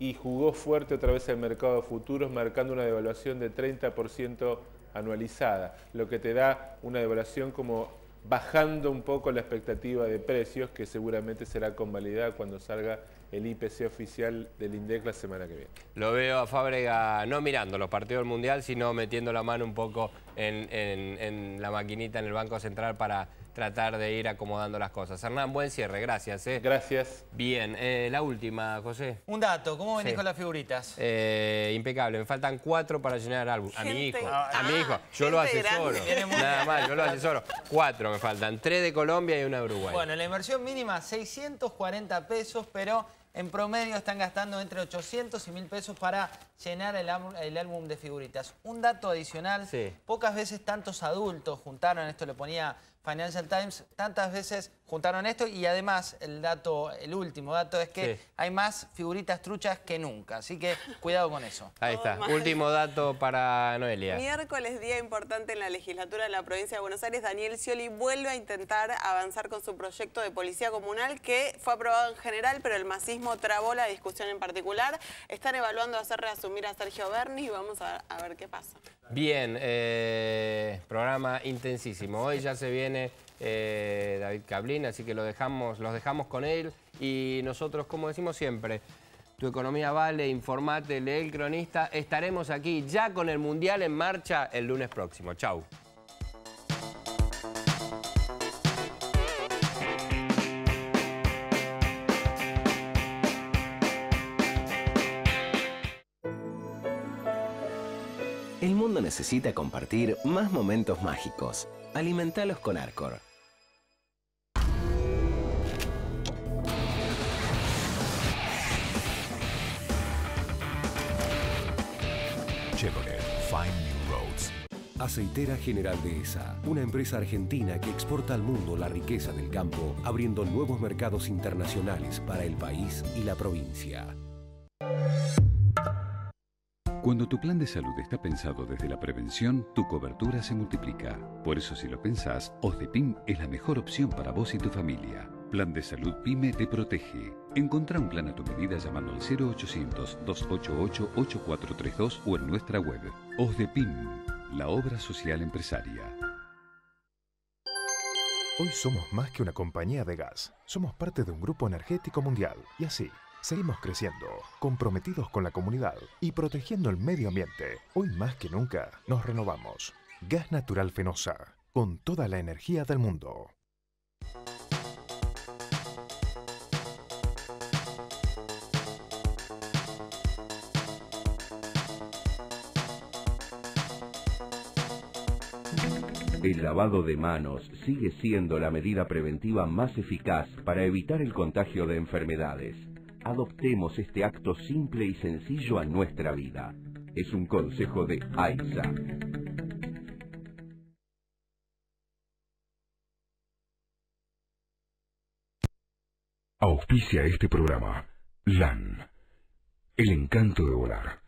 y jugó fuerte otra vez el mercado de futuros, marcando una devaluación de 30% anualizada, lo que te da una devaluación como bajando un poco la expectativa de precios, que seguramente será convalidada cuando salga el IPC oficial del INDEC la semana que viene. Lo veo a Fábrega no mirando los partidos del Mundial, sino metiendo la mano un poco en la maquinita en el Banco Central para tratar de ir acomodando las cosas. Hernán, buen cierre, gracias. Eh. Gracias. Bien, eh, la última, José. Un dato, ¿cómo venís con las figuritas? Eh, impecable, me faltan cuatro para llenar el álbum. A mi hijo, a mi hijo. Yo lo asesoro, nada más, yo lo asesoro. Cuatro me faltan, tres de Colombia y una de Uruguay. Bueno, la inversión mínima 640 pesos, pero... En promedio están gastando entre 800 y 1000 pesos para llenar el, álbum de figuritas. Un dato adicional, pocas veces tantos adultos juntaron, esto le ponía Financial Times tantas veces juntaron esto y además el dato, el último dato es que hay más figuritas truchas que nunca, así que cuidado con eso. Ahí está, último dato para Noelia. Miércoles, día importante en la legislatura de la provincia de Buenos Aires, Daniel Scioli vuelve a intentar avanzar con su proyecto de policía comunal que fue aprobado en general, pero el masismo trabó la discusión en particular. Están evaluando hacer reasumir a Sergio Berni y vamos a, ver qué pasa. Bien, eh, programa intensísimo. Hoy ya se viene eh, David Cablín, así que lo dejamos, los dejamos con él. Y nosotros, como decimos siempre, tu economía vale, informate, lee el cronista. Estaremos aquí ya con el Mundial en marcha el lunes próximo. Chau. El mundo necesita compartir más momentos mágicos. Alimentalos con Arcor. Aceitera General de ESA, una empresa argentina que exporta al mundo la riqueza del campo, abriendo nuevos mercados internacionales para el país y la provincia. Cuando tu plan de salud está pensado desde la prevención, tu cobertura se multiplica. Por eso si lo pensás, OSDEPIN es la mejor opción para vos y tu familia. Plan de Salud PYME te protege. Encontrá un plan a tu medida llamando al 0800-288-8432 o en nuestra web. PYME, la obra social empresaria. Hoy somos más que una compañía de gas. Somos parte de un grupo energético mundial. Y así, seguimos creciendo, comprometidos con la comunidad y protegiendo el medio ambiente. Hoy más que nunca, nos renovamos. Gas Natural Fenosa, con toda la energía del mundo. El lavado de manos sigue siendo la medida preventiva más eficaz para evitar el contagio de enfermedades. Adoptemos este acto simple y sencillo a nuestra vida. Es un consejo de AISA. Auspicia este programa LAN. El encanto de volar.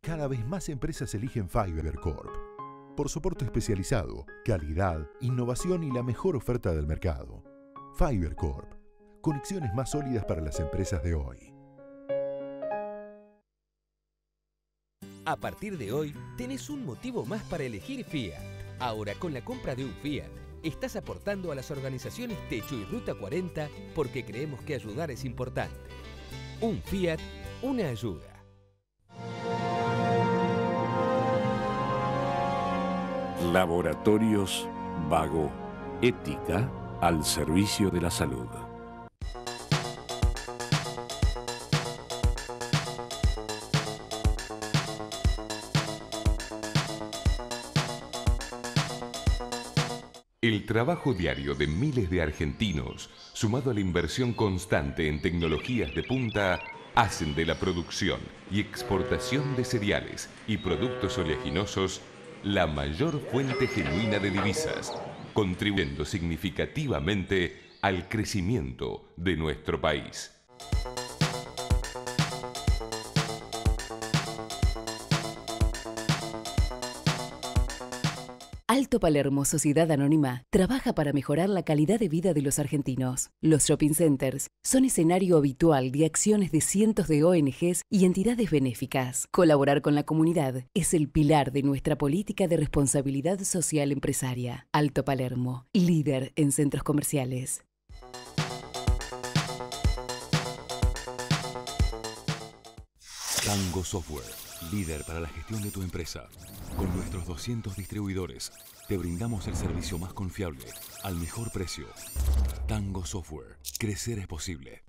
Cada vez más empresas eligen FiberCorp por soporte especializado, calidad, innovación y la mejor oferta del mercado. FiberCorp. Corp. Conexiones más sólidas para las empresas de hoy. A partir de hoy, tenés un motivo más para elegir Fiat. Ahora, con la compra de un Fiat, estás aportando a las organizaciones Techo y Ruta 40 porque creemos que ayudar es importante. Un Fiat, una ayuda. Laboratorios Vago. Ética al servicio de la salud. El trabajo diario de miles de argentinos, sumado a la inversión constante en tecnologías de punta, hacen de la producción y exportación de cereales y productos oleaginosos la mayor fuente genuina de divisas, contribuyendo significativamente al crecimiento de nuestro país. Alto Palermo Sociedad Anónima trabaja para mejorar la calidad de vida de los argentinos. Los shopping centers son escenario habitual de acciones de cientos de ONGs y entidades benéficas. Colaborar con la comunidad es el pilar de nuestra política de responsabilidad social empresaria. Alto Palermo, líder en centros comerciales. Tango Software Líder para la gestión de tu empresa. Con nuestros 200 distribuidores, te brindamos el servicio más confiable, al mejor precio. Tango Software. Crecer es posible.